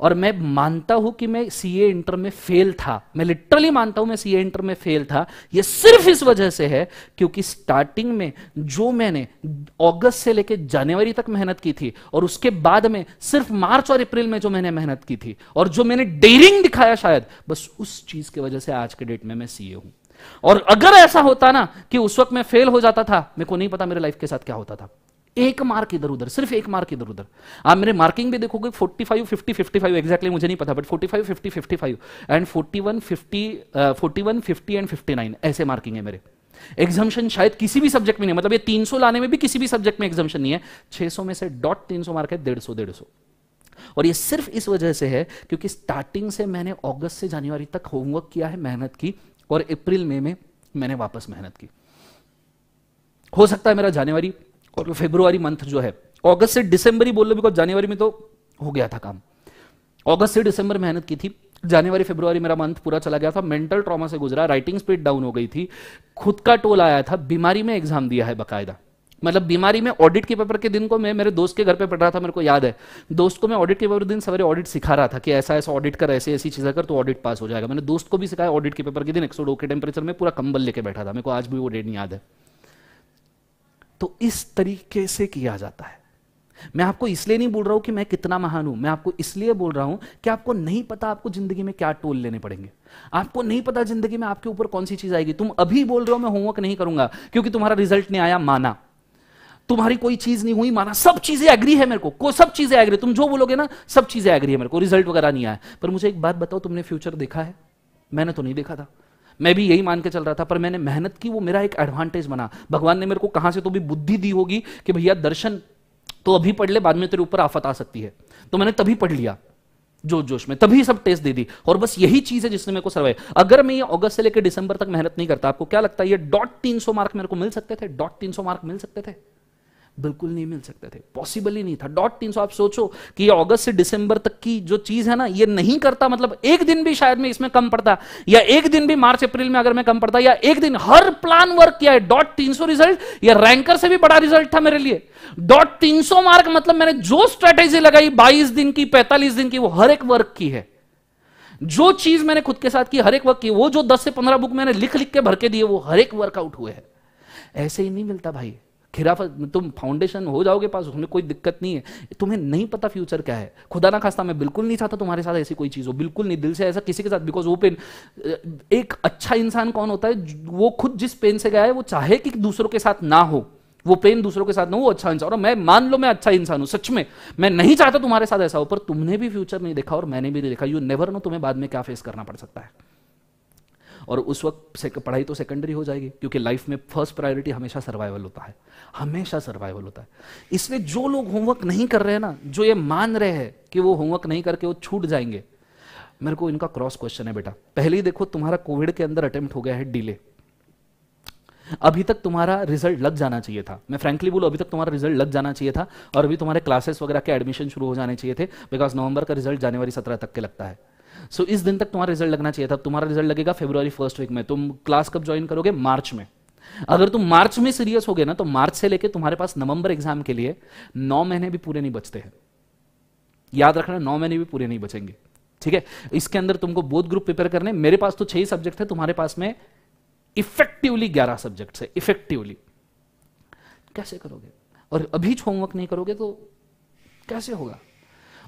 और मैं मानता हूं कि मैं सीए इंटर में फेल था मैं लिटरली मानता हूं मैं सीए इंटर में फेल था यह सिर्फ इस वजह से है क्योंकि स्टार्टिंग में जो मैंने अगस्त से लेकर जनवरी तक मेहनत की थी और उसके बाद में सिर्फ मार्च और अप्रैल में जो मैंने मेहनत की थी और जो मैंने डेयरिंग दिखाया शायद बस उस चीज की वजह से आज के डेट में मैं सीए हूं और अगर ऐसा होता ना कि उस वक्त मैं फेल हो जाता था मेरे को नहीं पता मेरे लाइफ के साथ क्या होता था एक मार्क इधर उधर सिर्फ एक मार्क इधर उधर आप मेरे मार्किंग भी देखोगे 45 50 55 एग्जैक्टली मुझे नहीं पता but 45 50 55 and 41 50 forty one fifty and 59 ऐसे मार्किंग है मेरे एग्जामेशन शायद किसी भी सब्जेक्ट में नहीं मतलब ये 300 लाने में भी किसी भी सब्जेक्ट में एग्जामेशन नहीं है 600 में से डॉट 300 मार्क है डेढ़ सौ और ये सिर्फ इस वजह से है क्योंकि स्टार्टिंग से मैंने अगस्त से जनवरी तक होमवर्क किया है मेहनत की और अप्रैल मई में, में मैंने वापस मेहनत की हो सकता है मेरा जनवरी और फेब्रुआरी मंथ जो है अगस्त से दिसंबर ही बोल लो बिकॉज जनवरी में तो हो गया था काम अगस्त से दिसंबर मेहनत की थी जनवरी फेब्रुआरी मेरा मंथ पूरा चला गया था मेंटल ट्रॉमा से गुजरा राइटिंग स्पीड डाउन हो गई थी खुद का टोल आया था बीमारी में एग्जाम दिया है बकायदा मतलब बीमारी में ऑडिट के पेपर के दिन को मैं मेरे दोस्त के घर पे पढ़ रहा था मेरे को याद है दोस्त को मैं ऑडिट के पेपर दिन सवेरे ऑडिट सिखा रहा था कि ऐसा ऐसा ऑडिट कर ऐसी ऐसी चीज़ें कर तो ऑडिट पास हो जाएगा मैंने दोस्त को भी सिखाया ऑडिट के पेपर के दिन एक सौ के टेम्परेचर में पूरा कंबल लेके बैठा था मेरे को आज भी वो डेट नहीं याद है तो इस तरीके से किया जाता है मैं आपको इसलिए नहीं बोल रहा हूं कि मैं कितना महान हूं मैं आपको इसलिए बोल रहा हूं कि आपको नहीं पता आपको जिंदगी में क्या टोल लेने पड़ेंगे आपको नहीं पता जिंदगी में आपके ऊपर कौन सी चीज आएगी तुम अभी बोल रहे हो मैं होमवर्क नहीं करूंगा क्योंकि तुम्हारा रिजल्ट नहीं आया माना तुम्हारी कोई चीज नहीं हुई माना सब चीजें एग्री है मेरे को को सब चीजें एग्री तुम जो बोलोगे ना सब चीजें एग्री है मेरे को रिजल्ट वगैरह नहीं आया पर मुझे एक बात बताओ तुमने फ्यूचर देखा है मैंने तो नहीं देखा था मैं भी यही मान के चल रहा था पर मैंने मेहनत की वो मेरा एक एडवांटेज बना भगवान ने मेरे को कहां से तो भी बुद्धि दी होगी कि भैया दर्शन तो अभी पढ़ ले बाद में तेरे ऊपर आफत आ सकती है तो मैंने तभी पढ़ लिया जोश जोश में तभी सब टेस्ट दे दी और बस यही चीज है जिसने मेरे को सर्वाइव अगर मैं ये अगस्त से लेकर दिसंबर तक मेहनत नहीं करता आपको क्या लगता है ये डॉट तीन सौ मार्क मेरे को मिल सकते थे डॉट तीन सौ मार्क मिल सकते थे बिल्कुल नहीं मिल सकते थे पॉसिबल ही नहीं था डॉट तीन सौ आप सोचो कि ये अगस्त से दिसंबर तक की जो चीज है ना ये नहीं करता मतलब एक दिन भी शायद में इसमें कम पड़ता या एक दिन भी मार्च अप्रैल में अगर मैं कम पड़ता या एक दिन हर प्लान वर्क किया है डॉट तीन सौ रिजल्ट या रैंकर से भी बड़ा रिजल्ट था मेरे लिए डॉट तीन सौ मार्क मतलब मैंने जो स्ट्रेटेजी लगाई बाईस दिन की पैंतालीस दिन की वो हर एक वर्क की है जो चीज मैंने खुद के साथ की हर एक वर्क की वो जो दस से पंद्रह बुक मैंने लिख लिख के भर के दिए वो हर एक वर्कआउट हुए है ऐसे ही नहीं मिलता भाई खिलाफत तुम फाउंडेशन हो जाओगे पास उसमें कोई दिक्कत नहीं है तुम्हें नहीं पता फ्यूचर क्या है खुदा ना खास्ता मैं बिल्कुल नहीं चाहता तुम्हारे साथ ऐसी कोई चीज़ हो बिल्कुल नहीं दिल से ऐसा किसी के साथ बिकॉज वो पेन एक अच्छा इंसान कौन होता है वो खुद जिस पेन से गया है वो चाहे कि दूसरों के साथ ना हो वो पेन दूसरों के साथ ना हो अच्छा इंसान और मैं मान लो मैं अच्छा इंसान हूं सच में मैं नहीं चाहता तुम्हारे साथ ऐसा हो पर तुमने भी फ्यूचर नहीं देखा और मैंने भी नहीं देखा यू नेवर नो तुम्हें बाद में क्या फेस करना पड़ सकता है और उस वक्त पढ़ाई तो सेकेंडरी हो जाएगी क्योंकि लाइफ में फर्स्ट प्रायोरिटी हमेशा सर्वाइवल होता है हमेशा सर्वाइवल होता है इसलिए जो लोग होमवर्क नहीं कर रहे हैं ना जो ये मान रहे हैं कि वो होमवर्क नहीं करके वो छूट जाएंगे मेरे को इनका क्रॉस क्वेश्चन है बेटा पहले ही देखो तुम्हारा कोविड के अंदर अटेम्प्ट हो गया है डिले अभी तक तुम्हारा रिजल्ट लग जाना चाहिए था मैं फ्रेंकली बोलू अभी तक तुम्हारा रिजल्ट लग जाना चाहिए था और अभी तुम्हारे क्लासेस वगैरह के एडमिशन शुरू हो जाने चाहिए थे बिकॉज नवंबर का रिजल्ट जनवरी सत्रह तक के लगता है सो so, इस दिन तक तुम्हारा रिजल्ट लगना चाहिए था तुम्हारा रिजल्ट लगेगा फेब्रुवरी फर्स्ट वीक में तुम क्लास कब ज्वाइन करोगे मार्च में अगर तुम मार्च में सीरियस हो गए ना तो मार्च से लेकर तुम्हारे पास नवंबर एग्जाम के लिए नौ महीने भी पूरे नहीं बचते हैं याद रखना नौ महीने भी पूरे नहीं बचेंगे ठीक है इसके अंदर तुमको बोध ग्रुप प्रिपेयर करने मेरे पास तो छह ही सब्जेक्ट है तुम्हारे पास में इफेक्टिवली ग्यारह सब्जेक्ट है इफेक्टिवली कैसे करोगे और अभी होमवर्क नहीं करोगे तो कैसे होगा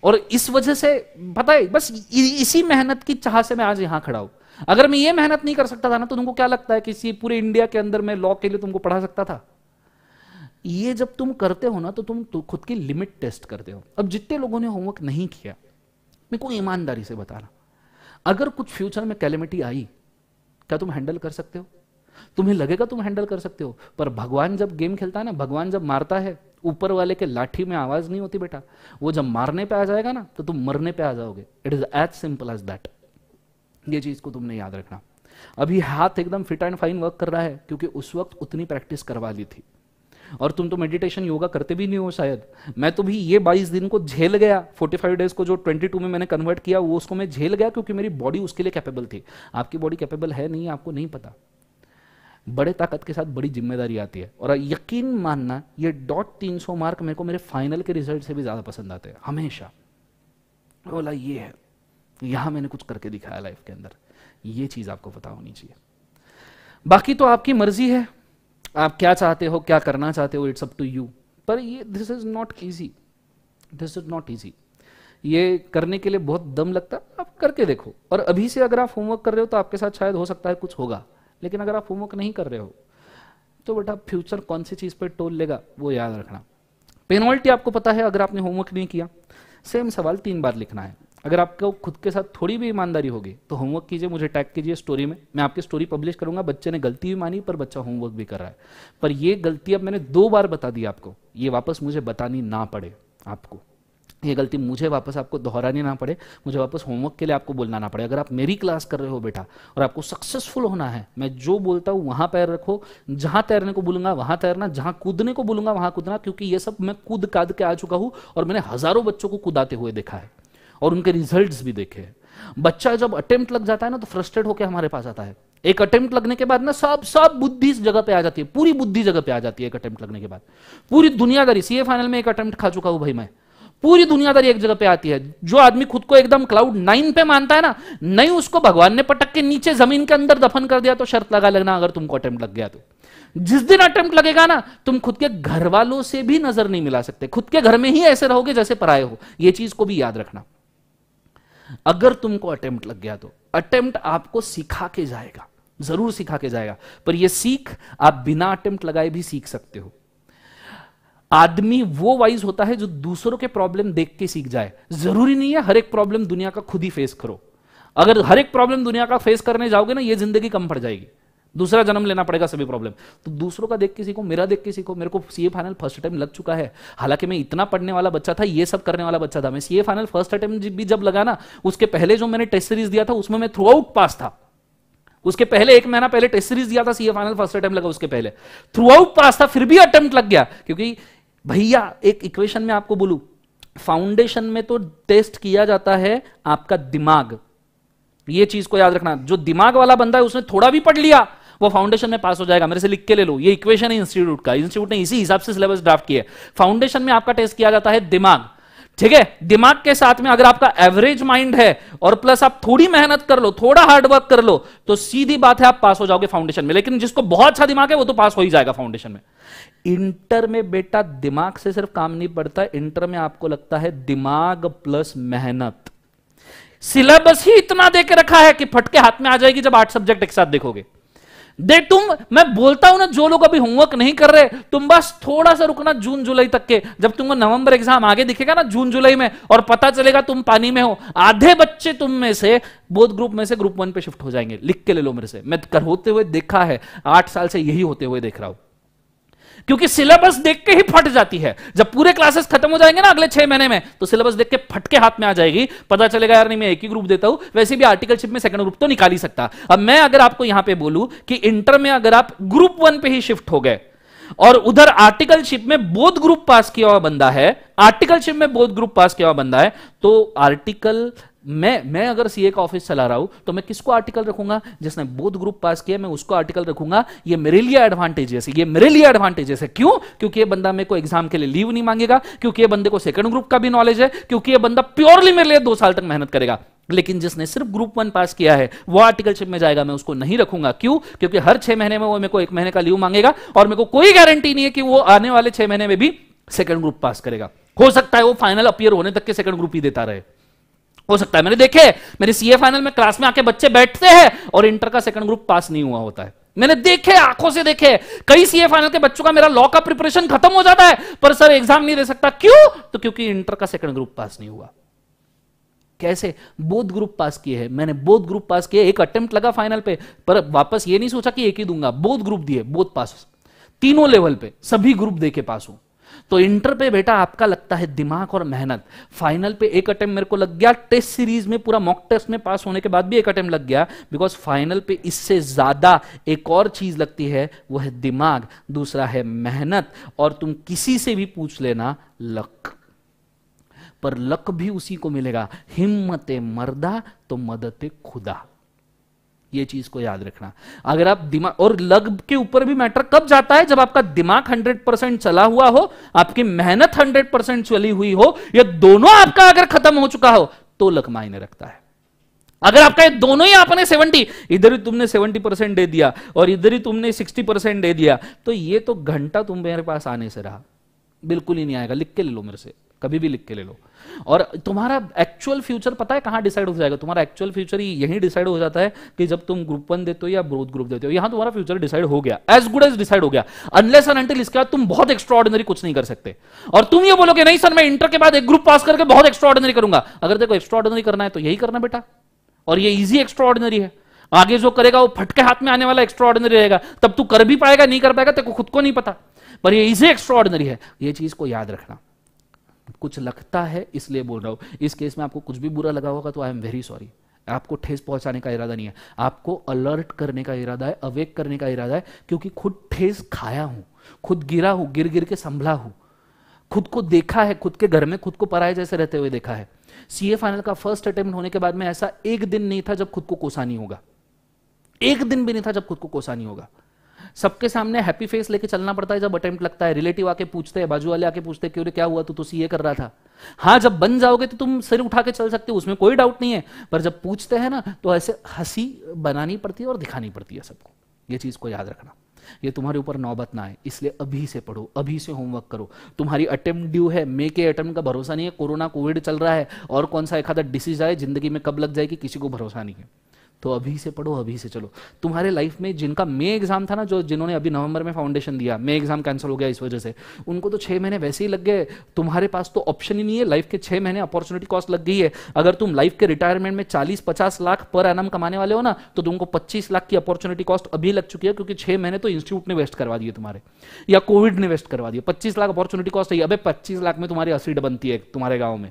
और इस वजह से पता है बस इसी मेहनत की चाह से मैं आज यहां खड़ा हूं अगर मैं ये मेहनत नहीं कर सकता था ना तो तुमको क्या लगता है किसी पूरे इंडिया के अंदर मैं लॉ के लिए तुमको पढ़ा सकता था ये जब तुम करते हो ना तो तुम तो खुद की लिमिट टेस्ट करते हो अब जितने लोगों ने होमवर्क नहीं किया मेरे को ईमानदारी से बताना अगर कुछ फ्यूचर में कैलिमिटी आई क्या तुम हैंडल कर सकते हो तुम्हें लगेगा तुम हैंडल कर सकते हो पर भगवान जब गेम खेलता है ना भगवान जब मारता है ऊपर वाले के लाठी में आवाज नहीं होती बेटा वो जब मारने पे आ जाएगा ना तो तुम मरने पे आ जाओगे it is as simple as that ये चीज को तुमने याद रखना अभी हाथ एकदम फिट एंड फाइन वर्क कर रहा है क्योंकि उस वक्त उतनी प्रैक्टिस करवा ली थी और तुम तो मेडिटेशन योगा करते भी नहीं हो शायद मैं तो भी ये 22 दिन को झेल गया 45 डेज को जो 22 में मैंने कन्वर्ट किया वो उसको मैं झेल गया क्योंकि मेरी बॉडी उसके लिए कैपेबल थी आपकी बॉडी कैपेबल है नहीं आपको नहीं पता बड़े ताकत के साथ बड़ी जिम्मेदारी आती है और यकीन मानना ये डॉट तीन सौ मार्क मेरे को मेरे फाइनल के रिजल्ट से भी ज़्यादा पसंद आते हैं हमेशा बोला ये है यहां मैंने कुछ करके दिखाया लाइफ के अंदर ये चीज़ आपको पता होनी चाहिए बाकी तो आपकी मर्जी है आप क्या चाहते हो क्या करना चाहते हो इट्स अप टू यू पर ये this is not easy this is not easy ये करने के लिए बहुत दम लगता है आप करके देखो और अभी से अगर आप होमवर्क कर रहे हो तो आपके साथ शायद हो सकता है कुछ होगा लेकिन अगर आप होमवर्क नहीं कर रहे हो तो बेटा फ्यूचर कौन सी चीज़ पर टोल लेगा वो याद रखना पेनल्टी आपको पता है अगर आपने होमवर्क नहीं किया सेम सवाल तीन बार लिखना है अगर आपको खुद के साथ थोड़ी भी ईमानदारी होगी तो होमवर्क कीजिए मुझे टैग कीजिए स्टोरी में मैं आपकी स्टोरी पब्लिश करूंगा बच्चे ने गलती भी मानी पर बच्चा होमवर्क भी कर रहा है पर यह गलती अब मैंने दो बार बता दी आपको ये वापस मुझे बतानी ना पड़े आपको ये गलती मुझे वापस आपको दोहरानी ना पड़े मुझे वापस होमवर्क के लिए आपको बोलना ना पड़े अगर आप मेरी क्लास कर रहे हो बेटा और आपको सक्सेसफुल होना है मैं जो बोलता हूँ वहाँ पैर रखो जहाँ तैरने को बोलूंगा वहाँ तैरना जहाँ कूदने को बोलूंगा वहाँ कूदना क्योंकि ये सब मैं कूद काद के आ चुका हूँ और मैंने हज़ारों बच्चों को कूदाते हुए देखा है और उनके रिजल्ट भी देखे हैं बच्चा जब अटेम्प्ट लग जाता है ना तो फ्रस्ट्रेट होकर हमारे पास आता है एक अटेम्प्ट लगने के बाद ना सब सब बुद्धि इस जगह पे आ जाती है पूरी बुद्धि जगह पे आ जाती है एक अटेम्प्ट लगने के बाद पूरी दुनियादारी सीए फाइनल में एक अटेम्प्ट खा चुका हूं भाई मैं पूरी दुनियादारी एक जगह पे आती है जो आदमी खुद को एकदम क्लाउड नाइन पे मानता है ना नहीं उसको भगवान ने पटक के नीचे जमीन के अंदर दफन कर दिया तो शर्त लगा लगना अगर तुमको अटेम्प्ट लग गया तो जिस दिन अटेम्प्ट लगेगा ना तुम खुद के घर वालों से भी नजर नहीं मिला सकते खुद के घर में ही ऐसे रहोगे जैसे पराए हो यह चीज को भी याद रखना अगर तुमको अटेम्प्ट लग गया तो अटेम्प्ट आपको सिखा के जाएगा जरूर सिखा के जाएगा पर यह सीख आप बिना अटेम्प्ट लगाए भी सीख सकते हो आदमी वो वाइज होता है जो दूसरों के प्रॉब्लम देख के सीख जाए जरूरी नहीं है हर एक प्रॉब्लम दुनिया का खुद ही फेस करो अगर हर एक प्रॉब्लम दुनिया का फेस करने जाओगे ना ये जिंदगी कम पड़ जाएगी दूसरा जन्म लेना पड़ेगा सभी प्रॉब्लम तो दूसरों का देख के सीखो मेरा देख के सीखो मेरे को सीए फाइनल फर्स्ट टाइम लग चुका है हालांकि मैं इतना पढ़ने वाला बच्चा था ये सब करने वाला बच्चा था मैं सीए फाइनल फर्स्ट अटेम्प्ट भी जब लगा ना उसके पहले जो मैंने टेस्ट सीरीज दिया था उसमें मैं थ्रू आउट पास था उसके पहले एक महीना पहले टेस्ट सीरीज दिया था सीए फाइनल फर्स्ट अटेम्प्ट लगा उसके पहले थ्रू आउट पास था फिर भी अटेम्प्ट लग गया क्योंकि भैया एक इक्वेशन में आपको बोलू फाउंडेशन में तो टेस्ट किया जाता है आपका दिमाग ये चीज को याद रखना जो दिमाग वाला बंदा है उसने थोड़ा भी पढ़ लिया वो फाउंडेशन में पास हो जाएगा मेरे से लिख के ले लो ये इक्वेशन है इंस्टीट्यूट का इंस्टीट्यूट ने इसी हिसाब से सिलेबस ड्राफ्ट किया फाउंडेशन में आपका टेस्ट किया जाता है दिमाग ठीक है दिमाग के साथ में अगर आपका एवरेज माइंड है और प्लस आप थोड़ी मेहनत कर लो थोड़ा हार्डवर्क कर लो तो सीधी बात है आप पास हो जाओगे फाउंडेशन में लेकिन जिसको बहुत अच्छा दिमाग है वो तो पास हो ही जाएगा फाउंडेशन में इंटर में बेटा दिमाग से सिर्फ काम नहीं पड़ता इंटर में आपको लगता है दिमाग प्लस मेहनत सिलेबस ही इतना देकर रखा है कि फटके हाथ में आ जाएगी जब आठ सब्जेक्ट एक साथ देखोगे दे तुम मैं बोलता हूं ना जो लोग अभी होमवर्क नहीं कर रहे तुम बस थोड़ा सा रुकना जून जुलाई तक के जब तुमको नवंबर एग्जाम आगे दिखेगा ना जून जुलाई में और पता चलेगा तुम पानी में हो आधे बच्चे तुम में से बोध ग्रुप में से ग्रुप वन पे शिफ्ट हो जाएंगे लिख के ले लो मेरे से मैं कर होते हुए देखा है आठ साल से यही होते हुए देख रहा हूं क्योंकि सिलेबस देख के ही फट जाती है जब पूरे क्लासेस खत्म हो जाएंगे ना अगले छह महीने में तो सिलेबस देख के फट के हाथ में आ जाएगी पता चलेगा यार नहीं मैं एक ही ग्रुप देता हूं वैसे भी आर्टिकलशिप में सेकंड ग्रुप तो निकाल ही सकता अब मैं अगर आपको यहां पे बोलूं कि इंटर में अगर आप ग्रुप वन पे ही शिफ्ट हो गए और उधर आर्टिकलशिप में बोध ग्रुप पास किया हुआ बंदा है आर्टिकलशिप में बोध ग्रुप पास किया हुआ बंदा है तो आर्टिकल मैं मैं अगर सीए का ऑफिस चला रहा हूं तो मैं किसको आर्टिकल रखूंगा जिसने बोध ग्रुप पास किया मैं उसको आर्टिकल रखूंगा ये मेरे लिए एडवांटेजेस है ये मेरे लिए एडवांटेजेस है क्यों क्योंकि ये बंदा मेरे को एग्जाम के लिए लीव नहीं मांगेगा क्योंकि ये बंदे को सेकंड ग्रुप का भी नॉलेज है क्योंकि ये बंदा प्योरली मेरे लिए दो साल तक मेहनत करेगा लेकिन जिसने सिर्फ ग्रुप वन पास किया है वो आर्टिकलशिप में जाएगा मैं उसको नहीं रखूंगा क्यों क्योंकि हर छह महीने में वो मेरे को एक महीने का लीव मांगेगा और मेरे को कोई गारंटी नहीं है कि वो आने वाले छह महीने में भी सेकंड ग्रुप पास करेगा हो सकता है वो फाइनल अपियर होने तक के सेकंड ग्रुप ही देता रहे हो सकता है मैंने देखे मेरे सीए फाइनल में क्लास में आके बच्चे बैठते हैं और इंटर का सेकंड ग्रुप पास नहीं हुआ होता है मैंने देखे आंखों से देखे कई सीए फाइनल के बच्चों का मेरा लॉ का प्रिपरेशन खत्म हो जाता है पर सर एग्जाम नहीं दे सकता क्यों तो क्योंकि इंटर का सेकंड ग्रुप पास नहीं हुआ कैसे बोध ग्रुप पास किए हैं मैंने बोध ग्रुप पास किए एक अटेम्प्ट लगा फाइनल पे पर वापस ये नहीं सोचा कि एक ही दूंगा बोध ग्रुप दिए बोध पास तीनों लेवल पे सभी ग्रुप दे के पास हूं तो इंटर पे बेटा आपका लगता है दिमाग और मेहनत फाइनल पे एक अटेम्प्ट मेरे को लग गया टेस्ट सीरीज में पूरा मॉक टेस्ट में पास होने के बाद भी एक अटेम्प्ट लग गया बिकॉज फाइनल पे इससे ज्यादा एक और चीज लगती है वो है दिमाग दूसरा है मेहनत और तुम किसी से भी पूछ लेना लक पर लक भी उसी को मिलेगा हिम्मत मर्दा तो मदद खुदा ये चीज को याद रखना अगर आप दिमाग और लग के ऊपर भी मैटर कब जाता है जब आपका दिमाग 100 परसेंट चला हुआ हो आपकी मेहनत 100 परसेंट चली हुई हो या दोनों आपका अगर खत्म हो चुका हो तो लक मायने रखता है अगर आपका ये दोनों ही आपने 70 इधर ही तुमने 70 परसेंट दे दिया और इधर ही तुमने 60 परसेंट दे दिया तो ये तो घंटा तुम मेरे पास आने से रहा बिल्कुल ही नहीं आएगा लिख के ले लो मेरे से कभी भी लिख के ले लो और तुम्हारा एक्चुअल फ्यूचर पता है कहां डिसाइड हो जाएगा तुम्हारा एक्चुअल फ्यूचर यही डिसाइड हो जाता है कि जब तुम ग्रुप वन देते हो या ग्रोथ ग्रुप देते हो यहां तुम्हारा फ्यूचर डिसाइड हो गया एज गुड एज डिसाइड हो गया अनलेस अनटिल इसके बाद तुम बहुत एक्स्ट्रॉर्डिनरी कुछ नहीं कर सकते और तुम ये बोलोगे नहीं सर मैं इंटर के बाद एक ग्रुप पास करके बहुत एक्स्ट्रॉर्डिनरी करूंगा अगर देखो एक्स्ट्रॉर्डिनरी करना है तो यही करना बेटा और ये इजी एक्स्ट्रॉर्डिनरी है आगे जो करेगा वो फटके हाथ में आने वाला एक्स्ट्रॉर्डिनरी रहेगा तब तू कर भी पाएगा नहीं कर पाएगा तेरे को खुद को नहीं पता पर ये इजी एक्स्ट्रॉर्डिनरी है ये चीज को याद रखना कुछ लगता है इसलिए बोल रहा हूं इस केस में आपको कुछ भी बुरा लगा होगा तो आई एम वेरी सॉरी आपको ठेस पहुंचाने का इरादा नहीं है आपको अलर्ट करने का इरादा है अवेक करने का इरादा है क्योंकि खुद ठेस खाया हूं खुद गिरा हूं गिर गिर के संभला हूं खुद को देखा है खुद के घर में खुद को पराए जैसे रहते हुए देखा है सीए फाइनल का फर्स्ट अटेम्प्ट होने के बाद में ऐसा एक दिन नहीं था जब खुद को कोसा नहीं होगा एक दिन भी नहीं था जब खुद को कोसा नहीं होगा सबके सामने हैप्पी फेस लेके चलना पड़ता है जब अटेम्प्ट लगता है रिलेटिव आके पूछते हैं बाजू वाले आके पूछते हैं क्यों क्या हुआ तू तो ये कर रहा था हाँ जब बन जाओगे तो तुम सिर उठा के चल सकते हो उसमें कोई डाउट नहीं है पर जब पूछते हैं ना तो ऐसे हंसी बनानी पड़ती है और दिखानी पड़ती है सबको ये चीज़ को याद रखना ये तुम्हारे ऊपर नौबत ना आए इसलिए अभी से पढ़ो अभी से होमवर्क करो तुम्हारी अटेम्प्ट ड्यू है मे के अटेम्प्ट का भरोसा नहीं है कोरोना कोविड चल रहा है और कौन सा एक आधा डिसीज आए जिंदगी में कब लग जाएगी किसी को भरोसा नहीं है तो अभी से पढ़ो अभी से चलो तुम्हारे लाइफ में जिनका मे एग्जाम था ना जो जिन्होंने अभी नवंबर में फाउंडेशन दिया मे एग्जाम कैंसिल हो गया इस वजह से उनको तो छह महीने वैसे ही लग गए तुम्हारे पास तो ऑप्शन ही नहीं है लाइफ के छह महीने अपॉर्चुनिटी कॉस्ट लग गई है अगर तुम लाइफ के रिटायरमेंट में चालीस पचास लाख पर एनम कमाने वाले हो ना तो तुमको पच्चीस लाख की अपॉर्चुनिटी कॉस्ट अभी लग चुकी है क्योंकि छह महीने तो इंस्टीट्यूट ने वेस्ट करवा दिए तुम्हारे या कोविड ने वेस्ट करवा दिया पच्चीस लाख अपॉर्चुनिटी कॉस्ट है अभी पच्चीस लाख में तुम्हारी असीड बनती है तुम्हारे गाँव में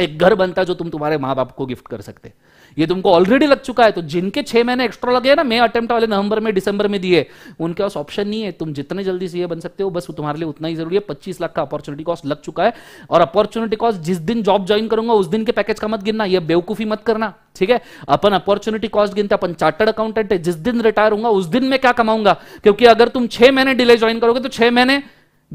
एक घर बनता है जो तुम तुम्हारे माँ बाप को गिफ्ट कर सकते हैं ये तुमको ऑलरेडी लग चुका है तो जिनके छह महीने एक्स्ट्रा लगे ना मे अटेम्प्ट वाले नवंबर में दिसंबर में दिए उनके पास ऑप्शन नहीं है तुम जितने जल्दी सीए बन सकते हो बस तुम्हारे लिए उतना ही जरूरी है पच्चीस लाख का अपॉर्चुनिटी कॉस्ट लग चुका है और अपॉर्चुनिटी कॉस्ट जिस दिन जॉब ज्वाइन करूंगा उस दिन के पैकेज का मत गिनना यह बेवकूफी मत करना ठीक है अपन अपॉर्चुनिटी कॉस्ट गिनते अपन चार्टर्ड अकाउंटेंट है जिस दिन रिटायर होगा उस दिन मैं क्या कमाऊंगा क्योंकि अगर तुम छह महीने डिले ज्वाइन करोगे तो छह महीने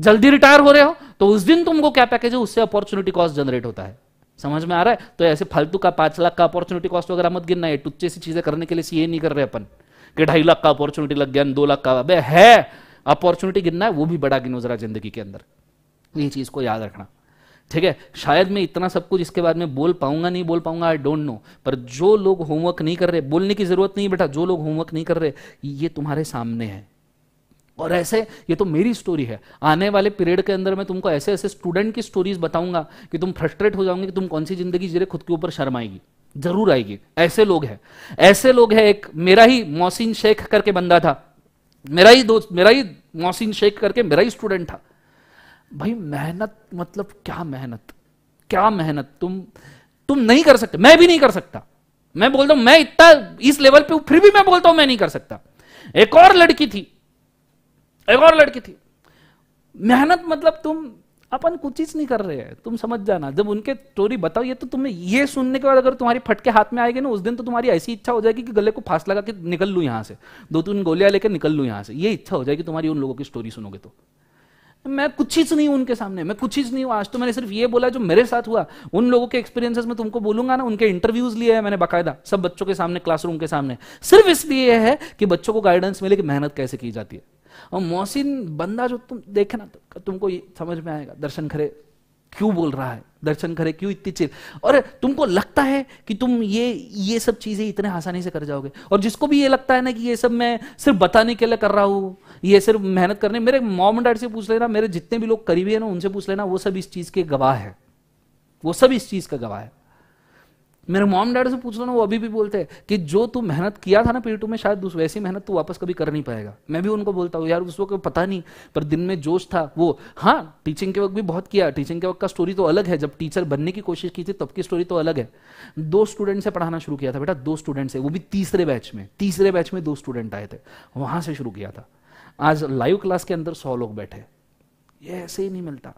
जल्दी रिटायर हो रहे हो तो उस दिन तुमको क्या पैकेज है उससे अपॉर्चुनिटी कॉस्ट जनरेट होता है समझ में आ रहा है तो ऐसे फालतू का पांच लाख का अपॉर्चुनिटी कॉस्ट वगैरह मत गिनना है टुच्चे सी चीज़ें करने के लिए सीए नहीं कर रहे अपन कि ढाई लाख का अपॉर्चुनिटी लग गया दो लाख का अबे है अपॉर्चुनिटी गिनना है वो भी बड़ा गिनो जरा जिंदगी के अंदर ये चीज़ को याद रखना ठीक है शायद मैं इतना सब कुछ इसके बाद में बोल पाऊंगा नहीं बोल पाऊंगा आई डोंट नो पर जो लोग होमवर्क नहीं कर रहे बोलने की जरूरत नहीं बेटा जो लोग होमवर्क नहीं कर रहे ये तुम्हारे सामने है और ऐसे ये तो मेरी स्टोरी है आने वाले पीरियड के अंदर मैं तुमको ऐसे ऐसे स्टूडेंट की स्टोरीज बताऊंगा कि तुम फ्रस्ट्रेट हो जाओगे कि तुम कौन सी जिंदगी जीरे खुद के ऊपर शर्म आएगी जरूर आएगी ऐसे लोग हैं ऐसे लोग हैं एक मेरा ही मोहसिन शेख करके बंदा था मेरा ही दोस्त मेरा ही मोहसिन शेख करके मेरा ही स्टूडेंट था भाई मेहनत मतलब क्या मेहनत क्या मेहनत तुम तुम नहीं कर सकते मैं भी नहीं कर सकता मैं बोलता हूं मैं इतना इस लेवल पे फिर भी मैं बोलता हूं मैं नहीं कर सकता एक और लड़की थी एक और लड़की थी मेहनत मतलब तुम अपन कुछ चीज नहीं कर रहे हैं तुम समझ जाना जब उनके स्टोरी बताओ ये तो तुम्हें ये सुनने के बाद अगर तुम्हारी फटके हाथ में आएगी ना उस दिन तो तुम्हारी ऐसी इच्छा हो जाएगी कि गले को फांस लगा के निकल लू यहां से दो तीन गोलियां लेकर निकल लू यहां से ये इच्छा हो जाएगी तुम्हारी उन लोगों की स्टोरी सुनोगे तो मैं कुछ चीज नहीं हूं उनके सामने मैं कुछ चीज नहीं हूं आज तो मैंने सिर्फ ये बोला जो मेरे साथ हुआ उन लोगों के एक्सपीरियंसेस में तुमको बोलूंगा ना उनके इंटरव्यूज लिए हैं मैंने बाकायदा सब बच्चों के सामने क्लासरूम के सामने सिर्फ इसलिए है कि बच्चों को गाइडेंस मिले कि मेहनत कैसे की जाती है और मोहसिन बंदा जो तुम देखना तो तुमको समझ में आएगा दर्शन खरे क्यों बोल रहा है दर्शन करे क्यों इतनी चिर और तुमको लगता है कि तुम ये ये सब चीजें इतने आसानी से कर जाओगे और जिसको भी ये लगता है ना कि ये सब मैं सिर्फ बताने के लिए कर रहा हूं ये सिर्फ मेहनत करने मेरे मॉम डैड से पूछ लेना मेरे जितने भी लोग करीबी है ना उनसे पूछ लेना वो सब इस चीज के गवाह है वो सब इस चीज का गवाह है मेरे मॉम डैड से पूछ लो ना वो अभी भी बोलते हैं कि जो तू मेहनत किया था ना पी टू में शायद उस वैसी मेहनत तू वापस कभी कर नहीं पाएगा मैं भी उनको बोलता हूँ यार उस वक्त तो पता नहीं पर दिन में जोश था वो हाँ टीचिंग के वक्त भी बहुत किया टीचिंग के वक्त का स्टोरी तो अलग है जब टीचर बनने की कोशिश की थी तब की स्टोरी तो अलग है दो स्टूडेंट से पढ़ाना शुरू किया था बेटा दो स्टूडेंट से वो भी तीसरे बैच में तीसरे बैच में दो स्टूडेंट आए थे वहां से शुरू किया था आज लाइव क्लास के अंदर सौ लोग बैठे ये ऐसे ही नहीं मिलता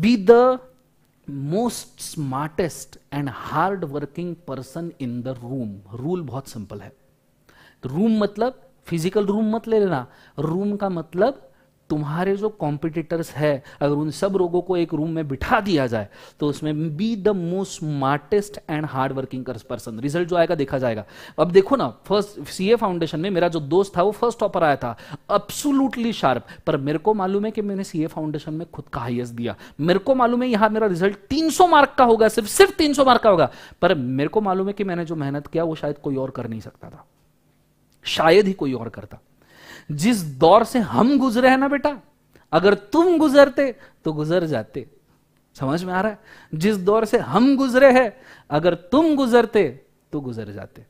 be the most smartest and hard working person in the room rule बहुत सिंपल है रूम मतलब फिजिकल रूम मत ले लेना रूम का मतलब तुम्हारे जो कॉम्पिटिटर्स है अगर उन सब लोगों को एक रूम में बिठा दिया जाए तो उसमें be the most smartest and hard working person result जो आएगा देखा जाएगा अब देखो ना फर्स्ट सीए फाउंडेशन में मेरा जो दोस्त था वो फर्स्ट टॉपर आया था अब्सोलूटली शार्प पर मेरे को मालूम है कि मैंने सीए फाउंडेशन में खुद का हाइएस्ट दिया मेरे को मालूम है यहां मेरा रिजल्ट तीन मार्क का होगा सिर्फ सिर्फ तीन मार्क का होगा पर मेरे को मालूम है कि मैंने जो मेहनत किया वो शायद कोई और कर नहीं सकता था शायद ही कोई और करता जिस दौर से हम गुजरे हैं ना बेटा अगर तुम गुजरते तो गुजर जाते समझ में आ रहा है जिस दौर से हम गुजरे हैं अगर तुम गुजरते तो गुजर जाते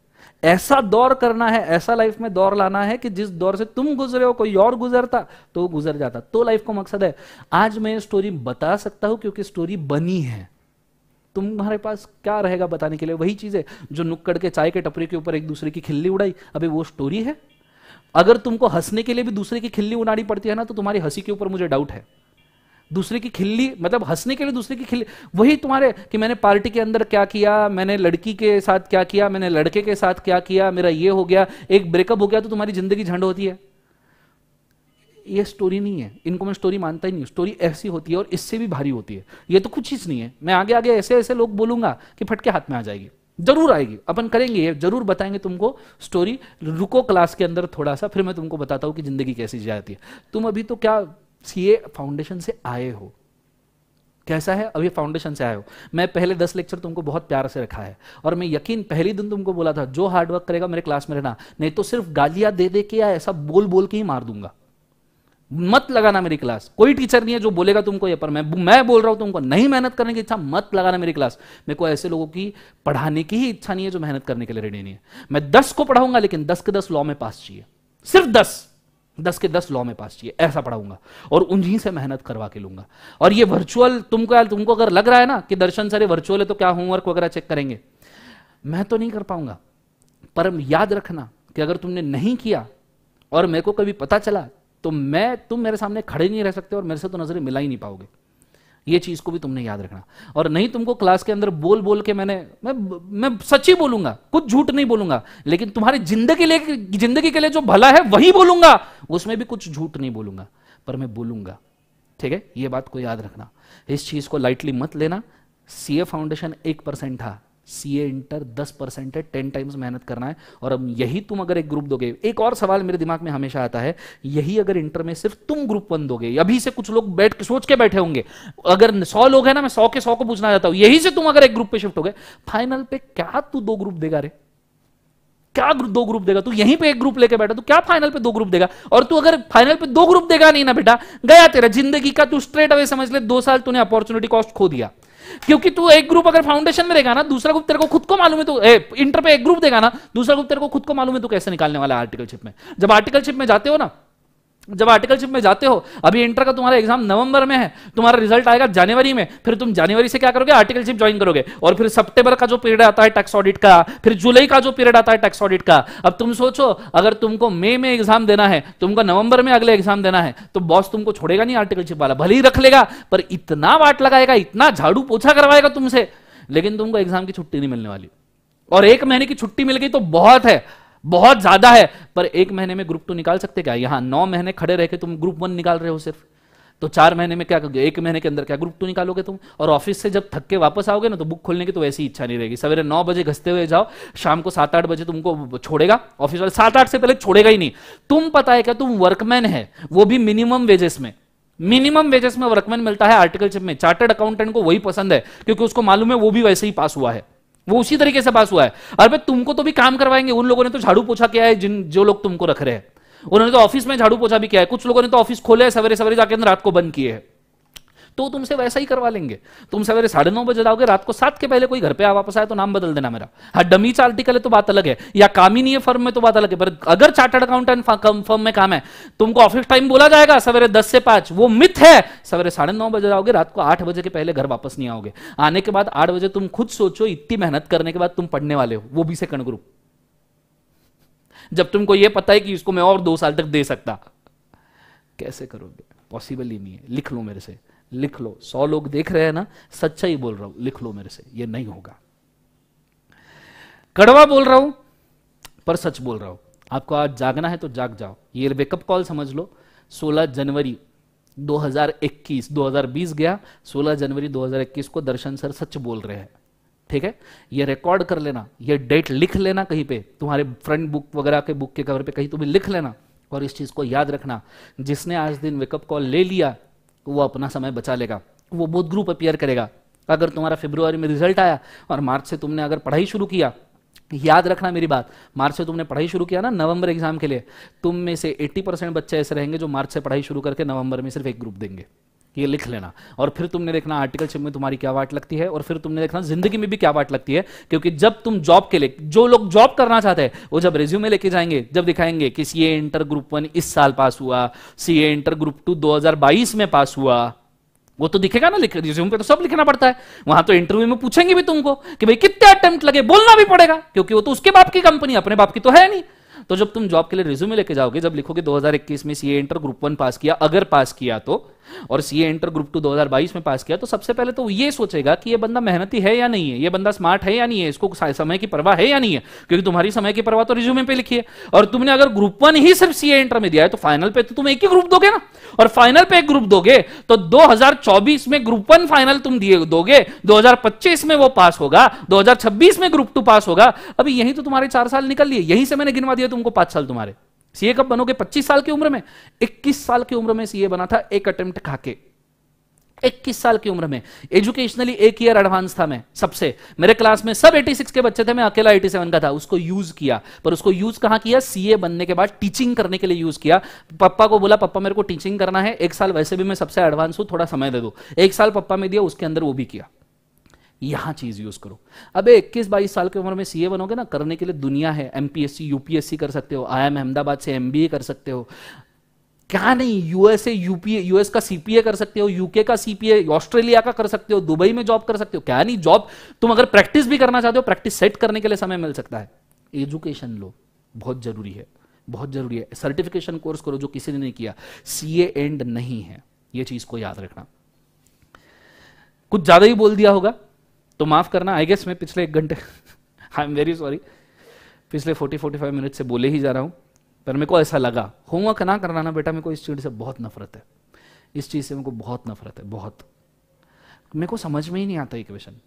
ऐसा दौर करना है ऐसा लाइफ में दौर लाना है कि जिस दौर से तुम गुजरे हो कोई और गुजरता तो गुजर जाता तो लाइफ का मकसद है आज मैं स्टोरी बता सकता हूं क्योंकि स्टोरी बनी है तुम्हारे पास क्या रहेगा बताने के लिए वही चीज है जो नुक्कड़ के चाय के टपरी के ऊपर एक दूसरे की खिल्ली उड़ाई अभी वो स्टोरी है अगर तुमको हंसने के लिए भी दूसरे की खिल्ली उड़ानी पड़ती है ना तो तुम्हारी हंसी के ऊपर मुझे डाउट है दूसरे की खिल्ली मतलब हंसने के लिए दूसरे की खिल्ली वही तुम्हारे कि मैंने पार्टी के अंदर क्या किया मैंने लड़की के साथ क्या किया मैंने लड़के के साथ क्या किया मेरा ये हो गया एक ब्रेकअप हो गया तो तुम्हारी जिंदगी झंड होती है ये स्टोरी नहीं है इनको मैं स्टोरी मानता ही नहीं स्टोरी ऐसी होती है और इससे भी भारी होती है ये तो कुछ चीज नहीं है मैं आगे आगे ऐसे ऐसे लोग बोलूंगा कि फटके हाथ में आ जाएगी जरूर आएगी अपन करेंगे ये जरूर बताएंगे तुमको स्टोरी रुको क्लास के अंदर थोड़ा सा फिर मैं तुमको बताता हूं कि जिंदगी कैसी जाती है तुम अभी तो क्या सीए फाउंडेशन से आए हो कैसा है अभी फाउंडेशन से आए हो मैं पहले दस लेक्चर तुमको बहुत प्यार से रखा है और मैं यकीन पहले दिन तुमको बोला था जो हार्डवर्क करेगा मेरे क्लास में रहना नहीं तो सिर्फ गालियां दे दे के या ऐसा बोल बोल के ही मार दूंगा मत लगाना मेरी क्लास कोई टीचर नहीं है जो बोलेगा तुमको ये पर मैं मैं बोल रहा हूं तुमको नहीं मेहनत करने की इच्छा मत लगाना मेरी क्लास मेरे को ऐसे लोगों की पढ़ाने की ही इच्छा नहीं है जो मेहनत करने के लिए रेडी नहीं है मैं दस को पढ़ाऊंगा लेकिन दस के दस लॉ में पास चाहिए सिर्फ दस दस के दस लॉ में पास चाहिए ऐसा पढ़ाऊंगा और उन्हीं से मेहनत करवा के लूंगा और ये वर्चुअल तुमको यार तुमको अगर लग रहा है ना कि दर्शन सर वर्चुअल है तो क्या होमवर्क वगैरह चेक करेंगे मैं तो नहीं कर पाऊंगा पर याद रखना कि अगर तुमने नहीं किया और मेरे को कभी पता चला तो मैं तुम मेरे सामने खड़े नहीं रह सकते और मेरे से तो नज़रें मिला ही नहीं पाओगे ये चीज़ को भी तुमने याद रखना और नहीं तुमको क्लास के अंदर बोल बोल के मैंने मैं मैं सच ही बोलूंगा कुछ झूठ नहीं बोलूंगा लेकिन तुम्हारी जिंदगी लिए जिंदगी के लिए जो भला है वही बोलूंगा उसमें भी कुछ झूठ नहीं बोलूंगा पर मैं बोलूंगा ठीक है ये बात को याद रखना इस चीज़ को लाइटली मत लेना सीए फाउंडेशन एक परसेंट था सी ए इंटर दस परसेंट है टेन टाइम्स मेहनत करना है और अब यही तुम अगर एक ग्रुप दोगे एक और सवाल मेरे दिमाग में हमेशा आता है यही अगर इंटर में सिर्फ तुम ग्रुप वन दोगे अभी से कुछ लोग बैठ सोच के बैठे होंगे अगर सौ लोग हैं ना मैं सौ के सौ को पूछना चाहता हूं यही से तुम अगर एक ग्रुप पे शिफ्ट हो गए फाइनल पे क्या तू दो ग्रुप देगा रे क्या दो ग्रुप देगा तू यहीं पे एक ग्रुप लेके बैठा तू क्या फाइनल पे दो ग्रुप देगा और तू अगर फाइनल पे दो ग्रुप देगा नहीं ना बेटा गया तेरा जिंदगी का तू स्ट्रेट अवे समझ ले दो साल तूने अपॉर्चुनिटी कॉस्ट खो दिया क्योंकि तू एक ग्रुप अगर फाउंडेशन में देगा ना दूसरा ग्रुप तेरे को खुद को मालूम है तू तो, इंटर पे एक ग्रुप देगा ना दूसरा ग्रुप तेरे को खुद को मालूम है तू तो कैसे निकालने वाला आर्टिकल शिप में जब आर्टिकल शिप में जाते हो ना जब आर्टिकलशिप में जाते हो अभी इंटर का तुम्हारा एग्जाम नवंबर में है तुम्हारा रिजल्ट आएगा जनवरी में फिर तुम जनवरी से क्या करोगे आर्टिकलशिप ज्वाइन करोगे और फिर सितंबर का जो पीरियड आता है टैक्स ऑडिट का फिर जुलाई का जो पीरियड आता है टैक्स ऑडिट का अब तुम सोचो अगर तुमको मई में एग्जाम देना है तुमको नवंबर में अगले एग्जाम देना है तो बॉस तुमको छोड़ेगा नहीं आर्टिकलशिप वाला भले ही रख लेगा पर इतना वाट लगाएगा इतना झाड़ू पोछा करवाएगा तुमसे लेकिन तुमको एग्जाम की छुट्टी नहीं मिलने वाली और एक महीने की छुट्टी मिल गई तो बहुत है बहुत ज्यादा है पर एक महीने में ग्रुप टू निकाल सकते क्या यहां नौ महीने खड़े रह के तुम ग्रुप वन निकाल रहे हो सिर्फ तो चार महीने में क्या करोगे एक महीने के अंदर क्या ग्रुप टू निकालोगे तुम और ऑफिस से जब थक के वापस आओगे ना तो बुक खोलने की तो वैसी इच्छा नहीं रहेगी सवेरे नौ बजे घसते हुए जाओ शाम को सात आठ बजे तुमको छोड़ेगा ऑफिस वाले सात आठ से पहले छोड़ेगा ही नहीं तुम पता है क्या तुम वर्कमैन है वो भी मिनिमम वेजेस में मिनिमम वेजेस में वर्कमैन मिलता है आर्टिकलशिप में चार्टर्ड अकाउंटेंट को वही पसंद है क्योंकि उसको मालूम है वो भी वैसे ही पास हुआ है वो उसी तरीके से पास हुआ है अरे भाई तुमको तो भी काम करवाएंगे उन लोगों ने तो झाड़ू पोछा किया है जिन जो लोग तुमको रख रहे हैं उन्होंने तो ऑफिस में झाड़ू पोछा भी किया है कुछ लोगों ने तो ऑफिस खोले है सवेरे सवेरे जाके रात को बंद किए हैं तो तुमसे वैसा ही करवा लेंगे तुम सवेरे साढ़े नौ बजे जाओगे रात को सात के पहले कोई घर पे आ वापस आए तो नाम बदल देना मेरा हाँ डमीच आर्टिकल है तो बात अलग है या काम ही नहीं है फर्म में तो बात अलग है पर अगर चार्टर्ड अकाउंटेंट फर्म में काम है तुमको ऑफिस टाइम बोला जाएगा सवेरे दस से पांच वो मिथ है सवेरे साढ़े नौ बजे जाओगे रात को आठ बजे के पहले घर वापस नहीं आओगे आने के बाद आठ बजे तुम खुद सोचो इतनी मेहनत करने के बाद तुम पढ़ने वाले हो वो भी सेकंड ग्रुप जब तुमको यह पता है कि इसको मैं और दो साल तक दे सकता कैसे करोगे पॉसिबल ही नहीं है लिख लो मेरे से लिख लो सौ लोग देख रहे हैं ना सच्चाई बोल रहा हूं लिख लो मेरे से ये नहीं होगा कड़वा बोल रहा हूं पर सच बोल रहा हूं आपको आज जागना है तो जाग जाओ ये वेकअप कॉल समझ लो 16 जनवरी 2021 2020 गया 16 जनवरी 2021 को दर्शन सर सच बोल रहे हैं ठीक है ये रिकॉर्ड कर लेना ये डेट लिख लेना कहीं पे तुम्हारे फ्रंट बुक वगैरह के बुक के कवर पे कहीं तुम्हें तो लिख लेना और इस चीज को याद रखना जिसने आज दिन वेकअप कॉल ले लिया वो अपना समय बचा लेगा वो बोध ग्रुप अपियर करेगा अगर तुम्हारा फेब्रुवरी में रिजल्ट आया और मार्च से तुमने अगर पढ़ाई शुरू किया याद रखना मेरी बात मार्च से तुमने पढ़ाई शुरू किया ना नवंबर एग्जाम के लिए तुम में से 80 परसेंट बच्चे ऐसे रहेंगे जो मार्च से पढ़ाई शुरू करके नवंबर में सिर्फ एक ग्रुप देंगे ये लिख लेना और फिर तुमने देखना आर्टिकलशिप में तुम्हारी क्या वाट लगती है और फिर तुमने देखना जिंदगी में भी क्या वाट लगती है क्योंकि जब तुम जॉब के लिए जो लोग जॉब करना चाहते हैं वो जब रेज्यूमे लेके जाएंगे जब दिखाएंगे कि सी इंटर ग्रुप वन इस साल पास हुआ सी इंटर ग्रुप टू दो में पास हुआ वो तो दिखेगा ना रिज्यूम पे तो सब लिखना पड़ता है वहां तो इंटरव्यू में पूछेंगे भी तुमको कि भाई कितने अटेम्प्ट लगे बोलना भी पड़ेगा क्योंकि वो तो उसके बाप की कंपनी अपने बाप की तो है नहीं तो जब तुम जॉब के लिए रिज्यूमे लेके जाओगे जब लिखोगे 2021 में CA inter group one pass किया अगर पास किया तो और सीए इंटर ग्रुप टू 2022 में पास किया तो सबसे पहले तो ये सोचेगा कि ये बंदा मेहनती है या नहीं है ये बंदा स्मार्ट है या नहीं है इसको समय की परवाह है या नहीं है क्योंकि तुम्हारी समय की परवाह तो रिज्यूमे पे लिखी है और तुमने अगर ग्रुप वन ही सिर्फ सीए इंटर में दिया है तो फाइनल पे तो तुम एक ही ग्रुप दोगे ना और फाइनल पे एक ग्रुप दोगे तो 2024 में ग्रुप वन फाइनल तुम दिए दोगे 2025 में वो पास होगा 2026 में ग्रुप टू पास होगा अभी यही तो तुम्हारे चार साल निकल लिए यही से मैंने गिनवा दिया तुमको पांच साल तुम्हारे सीए कब बनोगे पच्चीस साल की उम्र में इक्कीस साल की उम्र में सीए बना था एक अटेम्प्ट खाके इक्कीस साल की उम्र में एजुकेशनली एक ईयर एडवांस था मैं सबसे मेरे क्लास में सब 86 के बच्चे थे मैं अकेला 87 का था उसको यूज किया पर उसको यूज कहां किया सीए बनने के बाद टीचिंग करने के लिए यूज किया पप्पा को बोला पप्पा मेरे को टीचिंग करना है एक साल वैसे भी मैं सबसे एडवांस हूं थोड़ा समय दे दो एक साल पप्पा में दिया उसके अंदर वो भी किया यहां चीज़ यूज़ करो अबे 21 बाईस साल की उम्र में सीए बनोगे ना करने के लिए दुनिया है एमपीएससी यूपीएससी कर सकते हो आई एम अहमदाबाद से एमबीए कर सकते हो क्या नहीं यूएसए यूपीए यूएस का सीपीए कर सकते हो यूके का सीपीए ऑस्ट्रेलिया का कर सकते हो दुबई में जॉब कर सकते हो क्या नहीं जॉब तुम अगर प्रैक्टिस भी करना चाहते हो प्रैक्टिस सेट करने के लिए समय मिल सकता है एजुकेशन लो बहुत जरूरी है बहुत जरूरी है सर्टिफिकेशन कोर्स करो जो किसी ने नहीं किया सी एंड नहीं है यह चीज को याद रखना कुछ ज्यादा ही बोल दिया होगा तो माफ़ करना आई गेस मैं पिछले एक घंटे आई एम वेरी सॉरी पिछले 40 45 मिनट से बोले ही जा रहा हूं पर मेरे को ऐसा लगा होमवर्क ना करना ना बेटा मेरे को इस चीज़ से बहुत नफरत है इस चीज़ से मेरे को बहुत नफरत है बहुत मेरे को समझ में ही नहीं आता ये क्वेश्चन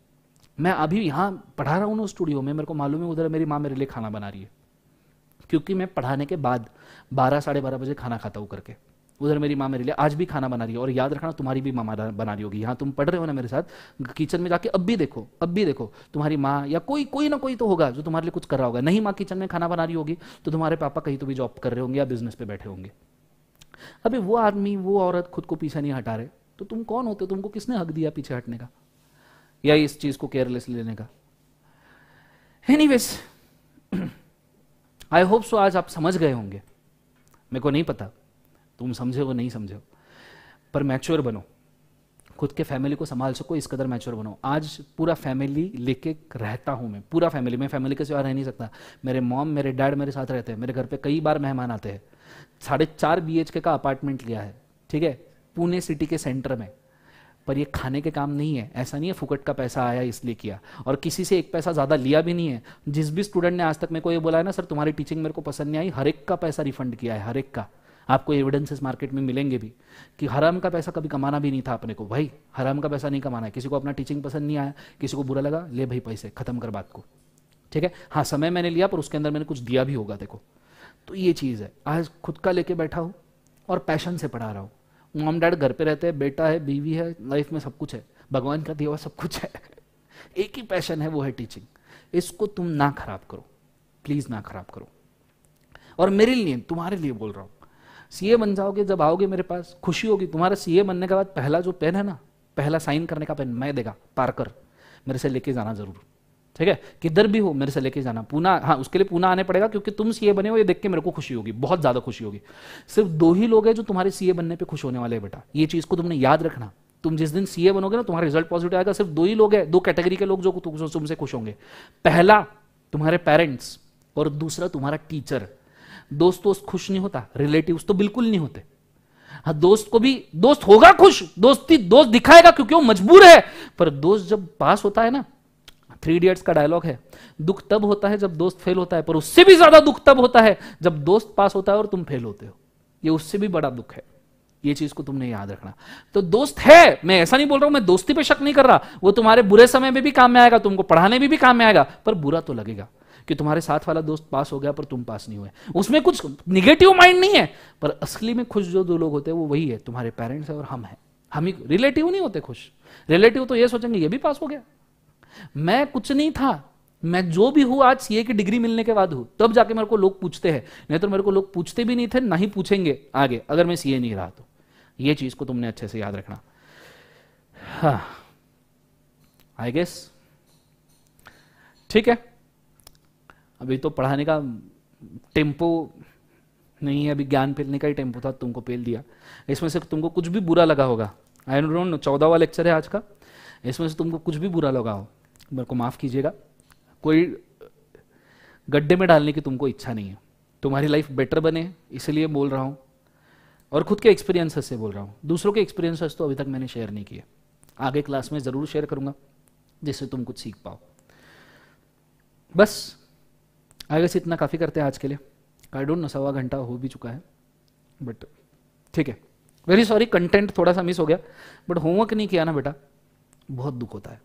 मैं अभी यहाँ पढ़ा रहा हूँ ना स्टूडियो में मेरे को मालूम है उधर मेरी माँ मेरे लिए खाना बना रही है क्योंकि मैं पढ़ाने के बाद बारह साढ़े बारह बजे खाना खाता हूँ करके उधर मेरी माँ मेरे लिए आज भी खाना बना रही है और याद रखना तुम्हारी भी माँ बना रही होगी यहाँ तुम पढ़ रहे हो ना मेरे साथ किचन में जाके अब भी देखो अब भी देखो तुम्हारी माँ या कोई कोई ना कोई तो होगा जो तुम्हारे लिए कुछ कर रहा होगा नहीं माँ किचन में खाना बना रही होगी तो तुम्हारे पापा कहीं तो भी जॉब कर रहे होंगे या बिजनेस पे बैठे होंगे अभी वो आदमी वो औरत खुद को पीछे नहीं हटा रहे तो तुम कौन होते हो तुमको किसने हक दिया पीछे हटने का या इस चीज को केयरलेस लेने का एनीवेज आई होप सो आज आप समझ गए होंगे मेरे को नहीं पता तुम समझे हो नहीं समझे हो पर मैच्योर बनो खुद के फैमिली को संभाल सको इस कदर मैच्योर बनो आज पूरा फैमिली लेके रहता हूँ मैं पूरा फैमिली मैं फैमिली के सिवा रह नहीं सकता मेरे मॉम मेरे डैड मेरे साथ रहते हैं मेरे घर पे कई बार मेहमान आते हैं साढ़े चार बी का अपार्टमेंट लिया है ठीक है पुणे सिटी के सेंटर में पर ये खाने के काम नहीं है ऐसा नहीं है फुकट का पैसा आया इसलिए किया और किसी से एक पैसा ज़्यादा लिया भी नहीं है जिस भी स्टूडेंट ने आज तक मेरे को ये बोला है ना सर तुम्हारी टीचिंग मेरे को पसंद नहीं आई हर एक का पैसा रिफंड किया है हर एक का आपको एविडेंसेस मार्केट में मिलेंगे भी कि हराम का पैसा कभी कमाना भी नहीं था अपने को भाई हराम का पैसा नहीं कमाना है किसी को अपना टीचिंग पसंद नहीं आया किसी को बुरा लगा ले भाई पैसे खत्म कर बात को ठीक है हाँ समय मैंने लिया पर उसके अंदर मैंने कुछ दिया भी होगा देखो तो ये चीज़ है आज खुद का लेके बैठा हूँ और पैशन से पढ़ा रहा हूँ मॉम डैड घर पर रहते हैं बेटा है बीवी है लाइफ में सब कुछ है भगवान का दिया हुआ सब कुछ है [LAUGHS] एक ही पैशन है वो है टीचिंग इसको तुम ना खराब करो प्लीज़ ना खराब करो और मेरे लिए तुम्हारे लिए बोल रहा हूँ सीए बन जाओगे जब आओगे मेरे पास खुशी होगी तुम्हारा सीए बनने के बाद पहला जो पेन है ना पहला साइन करने का पेन मैं देगा पारकर मेरे से लेके जाना जरूर ठीक है किधर भी हो मेरे से लेके जाना पूना हाँ उसके लिए पूना आने पड़ेगा क्योंकि तुम सीए बने हो ये देख के मेरे को खुशी होगी बहुत ज्यादा खुशी होगी सिर्फ दो ही लोग हैं जो तुम्हारे सीए बनने पे खुश होने वाले हैं बेटा ये चीज को तुमने याद रखना तुम जिस दिन सीए बनोगे ना तुम्हारा रिजल्ट पॉजिटिव आएगा सिर्फ दो ही लोग हैं दो कैटेगरी के लोग जो तुमसे खुश होंगे पहला तुम्हारे पेरेंट्स और दूसरा तुम्हारा टीचर दोस्त दोस्त खुश नहीं होता रिलेटिव तो बिल्कुल नहीं होते हाँ दोस्त को भी दोस्त होगा खुश दोस्ती दोस्त दिखाएगा क्योंकि वो मजबूर है पर दोस्त जब पास होता है ना थ्री इडियट्स का डायलॉग है दुख तब होता है जब दोस्त फेल होता है पर उससे भी ज्यादा दुख तब होता है जब दोस्त पास होता है और तुम फेल होते हो ये उससे भी बड़ा दुख है ये चीज को तुमने याद रखना तो दोस्त है मैं ऐसा नहीं बोल रहा हूं मैं दोस्ती पे शक नहीं कर रहा वो तुम्हारे बुरे समय में भी काम में आएगा तुमको पढ़ाने में भी काम में आएगा पर बुरा तो लगेगा कि तुम्हारे साथ वाला दोस्त पास हो गया पर तुम पास नहीं हुए उसमें कुछ निगेटिव माइंड नहीं है पर असली में खुश जो दो लोग होते हैं वो वही है तुम्हारे पेरेंट्स है और हम हैं हम ही रिलेटिव नहीं होते खुश रिलेटिव तो ये सोचेंगे ये भी पास हो गया मैं कुछ नहीं था मैं जो भी हूं आज सीए की डिग्री मिलने के बाद हूं तब जाके मेरे को लोग पूछते हैं नहीं तो मेरे को लोग पूछते भी नहीं थे ना ही पूछेंगे आगे अगर मैं सीए नहीं रहा तो ये चीज को तुमने अच्छे से याद रखना आई हाँ। गेस ठीक है अभी तो पढ़ाने का टेम्पो नहीं है अभी ज्ञान फैलने का ही टेम्पो था तुमको फेल दिया इसमें से तुमको कुछ भी बुरा लगा होगा आई डोंट नो चौदहवा लेक्चर है आज का इसमें से तुमको कुछ भी बुरा लगा हो मेरे को माफ़ कीजिएगा कोई गड्ढे में डालने की तुमको इच्छा नहीं है तुम्हारी लाइफ बेटर बने इसलिए बोल रहा हूँ और खुद के एक्सपीरियंसेस से बोल रहा हूँ दूसरों के एक्सपीरियंसेस तो अभी तक मैंने शेयर नहीं किए आगे क्लास में ज़रूर शेयर करूँगा जिससे तुम कुछ सीख पाओ बस आई वैसे इतना काफ़ी करते हैं आज के लिए आई डोंट नो सवा घंटा हो भी चुका है बट ठीक है वेरी सॉरी कंटेंट थोड़ा सा मिस हो गया बट होमवर्क नहीं किया ना बेटा बहुत दुख होता है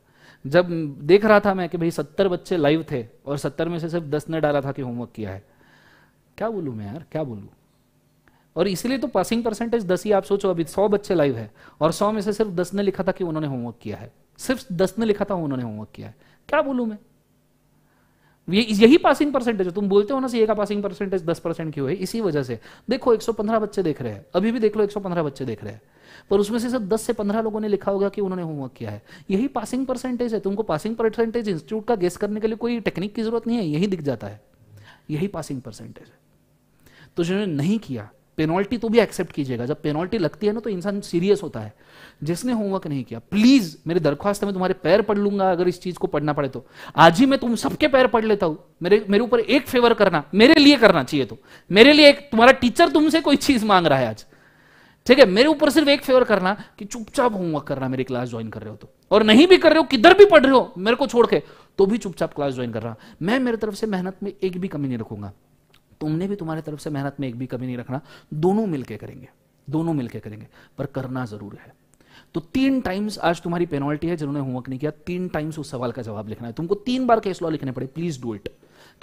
जब देख रहा था मैं कि भाई सत्तर बच्चे लाइव थे और सत्तर में से सिर्फ दस ने डाला था कि होमवर्क किया है क्या बोलूँ मैं यार क्या बोलूँ और इसलिए तो पासिंग परसेंटेज दस ही आप सोचो अभी सौ बच्चे लाइव है और सौ में से सिर्फ दस ने लिखा था कि उन्होंने होमवर्क किया है सिर्फ दस ने लिखा था उन्होंने होमवर्क किया है क्या बोलूँ मैं ये यही पासिंग परसेंटेज है तुम बोलते हो ना सीए का पासिंग परसेंटेज दस परसेंट क्यों है इसी वजह से देखो 115 बच्चे देख रहे हैं अभी भी देख लो 115 बच्चे देख रहे हैं पर उसमें से सिर्फ 10 से 15 लोगों ने लिखा होगा कि उन्होंने होमवर्क किया है यही पासिंग परसेंटेज है तुमको पासिंग परसेंटेज इंस्टीट्यूट का गेस करने के लिए कोई टेक्निक की जरूरत नहीं है यही दिख जाता है यही पासिंग परसेंटेज है तो जिन्होंने नहीं किया पेनॉल्टी तो भी एक्सेप्ट कीजिएगा जब पेनॉल्टी लगती है ना तो इंसान सीरियस होता है जिसने होमवर्क नहीं किया प्लीज मेरी दरख्वास्त में तुम्हारे पैर पढ़ लूंगा अगर इस चीज को पढ़ना पड़े तो आज ही मैं तुम सबके पैर पढ़ लेता हूं मेरे मेरे ऊपर एक फेवर करना मेरे लिए करना चाहिए तो मेरे लिए एक तुम्हारा टीचर तुमसे कोई चीज मांग रहा है आज ठीक है मेरे ऊपर सिर्फ एक फेवर करना कि चुपचाप होमवर्क करना मेरी क्लास ज्वाइन कर रहे हो तो और नहीं भी कर रहे हो किधर भी पढ़ रहे हो मेरे को छोड़ के तो भी चुपचाप क्लास ज्वाइन कर रहा मैं मेरे तरफ से मेहनत में एक भी कमी नहीं रखूंगा तुमने भी तुम्हारी तरफ से मेहनत में एक भी कमी नहीं रखना दोनों मिलके करेंगे दोनों मिलके करेंगे पर करना जरूर है तो तीन टाइम्स आज तुम्हारी पेनल्टी है जिन्होंने होमवर्क नहीं किया तीन टाइम्स उस सवाल का जवाब लिखना है तुमको तीन बार केस लॉ लिखने पड़े प्लीज डू इट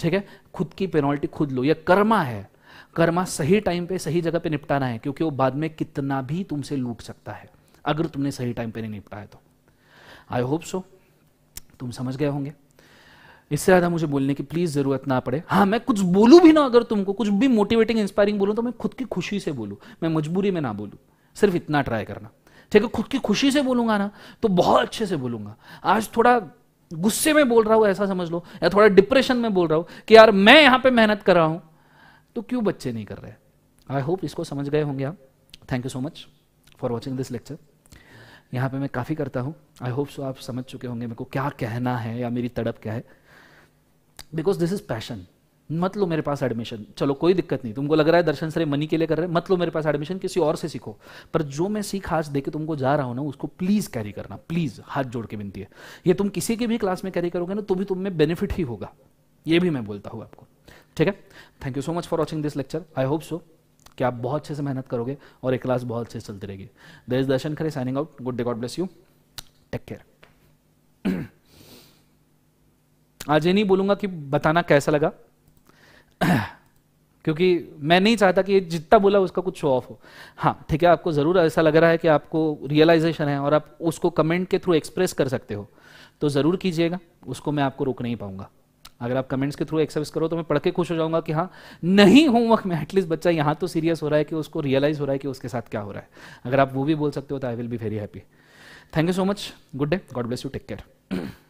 ठीक है खुद की पेनल्टी खुद लो यह कर्मा है कर्मा सही टाइम पे सही जगह पे निपटाना है क्योंकि वो बाद में कितना भी तुमसे लूट सकता है अगर तुमने सही टाइम पे नहीं निपटाया तो आई होप सो तुम समझ गए होंगे इससे ज़्यादा मुझे बोलने की प्लीज़ ज़रूरत ना पड़े हाँ मैं कुछ बोलू भी ना अगर तुमको कुछ भी मोटिवेटिंग इंस्पायरिंग बोलूं तो मैं खुद की खुशी से बोलूं मैं मजबूरी में ना बोलूँ सिर्फ इतना ट्राई करना है खुद की खुशी से बोलूंगा ना तो बहुत अच्छे से बोलूंगा आज थोड़ा गुस्से में बोल रहा हूं ऐसा समझ लो या थोड़ा डिप्रेशन में बोल रहा हूं कि यार मैं यहां पे मेहनत कर रहा हूं तो क्यों बच्चे नहीं कर रहे आई होप इसको समझ गए होंगे आप thank you so much for watching this lecture यहाँ पे मैं काफ़ी करता हूँ आई होप सो आप समझ चुके होंगे मेरे को क्या कहना है या मेरी तड़प क्या है बिकॉज दिस इज पैशन मत लो मेरे पास एडमिशन चलो कोई दिक्कत नहीं तुमको लग रहा है दर्शन सर मनी के लिए कर रहे हैं मत लो मेरे पास एडमिशन किसी और से सीखो पर जो मैं सीख आज देके तुमको जा रहा हूं ना उसको प्लीज़ कैरी करना प्लीज़ हाथ जोड़ के विनती है ये तुम किसी के भी क्लास में कैरी करोगे ना तो भी तुम्हें बेनिफिट ही होगा ये भी मैं बोलता हूँ आपको ठीक है thank you so much for watching this lecture I hope so कि आप बहुत अच्छे से मेहनत करोगे और ये क्लास बहुत अच्छे से चलती रहेगी there is Darshan Khare signing out good day God bless you take care आज ये नहीं बोलूंगा कि बताना कैसा लगा [CLEARS THROAT] क्योंकि मैं नहीं चाहता कि ये जितना बोला उसका कुछ शो ऑफ हो हाँ ठीक है आपको ज़रूर ऐसा लग रहा है कि आपको रियलाइजेशन है और आप उसको कमेंट के थ्रू एक्सप्रेस कर सकते हो तो ज़रूर कीजिएगा उसको मैं आपको रोक नहीं पाऊंगा अगर आप कमेंट्स के थ्रू एक्सप्रेस करो तो मैं पढ़ के खुश हो जाऊंगा कि हाँ नहीं होमवर्क में एटलीस्ट बच्चा यहाँ तो सीरियस हो रहा है कि उसको रियलाइज हो रहा है कि उसके साथ क्या हो रहा है अगर आप वो भी बोल सकते हो तो I will be very happy thank you so much good day God bless you take care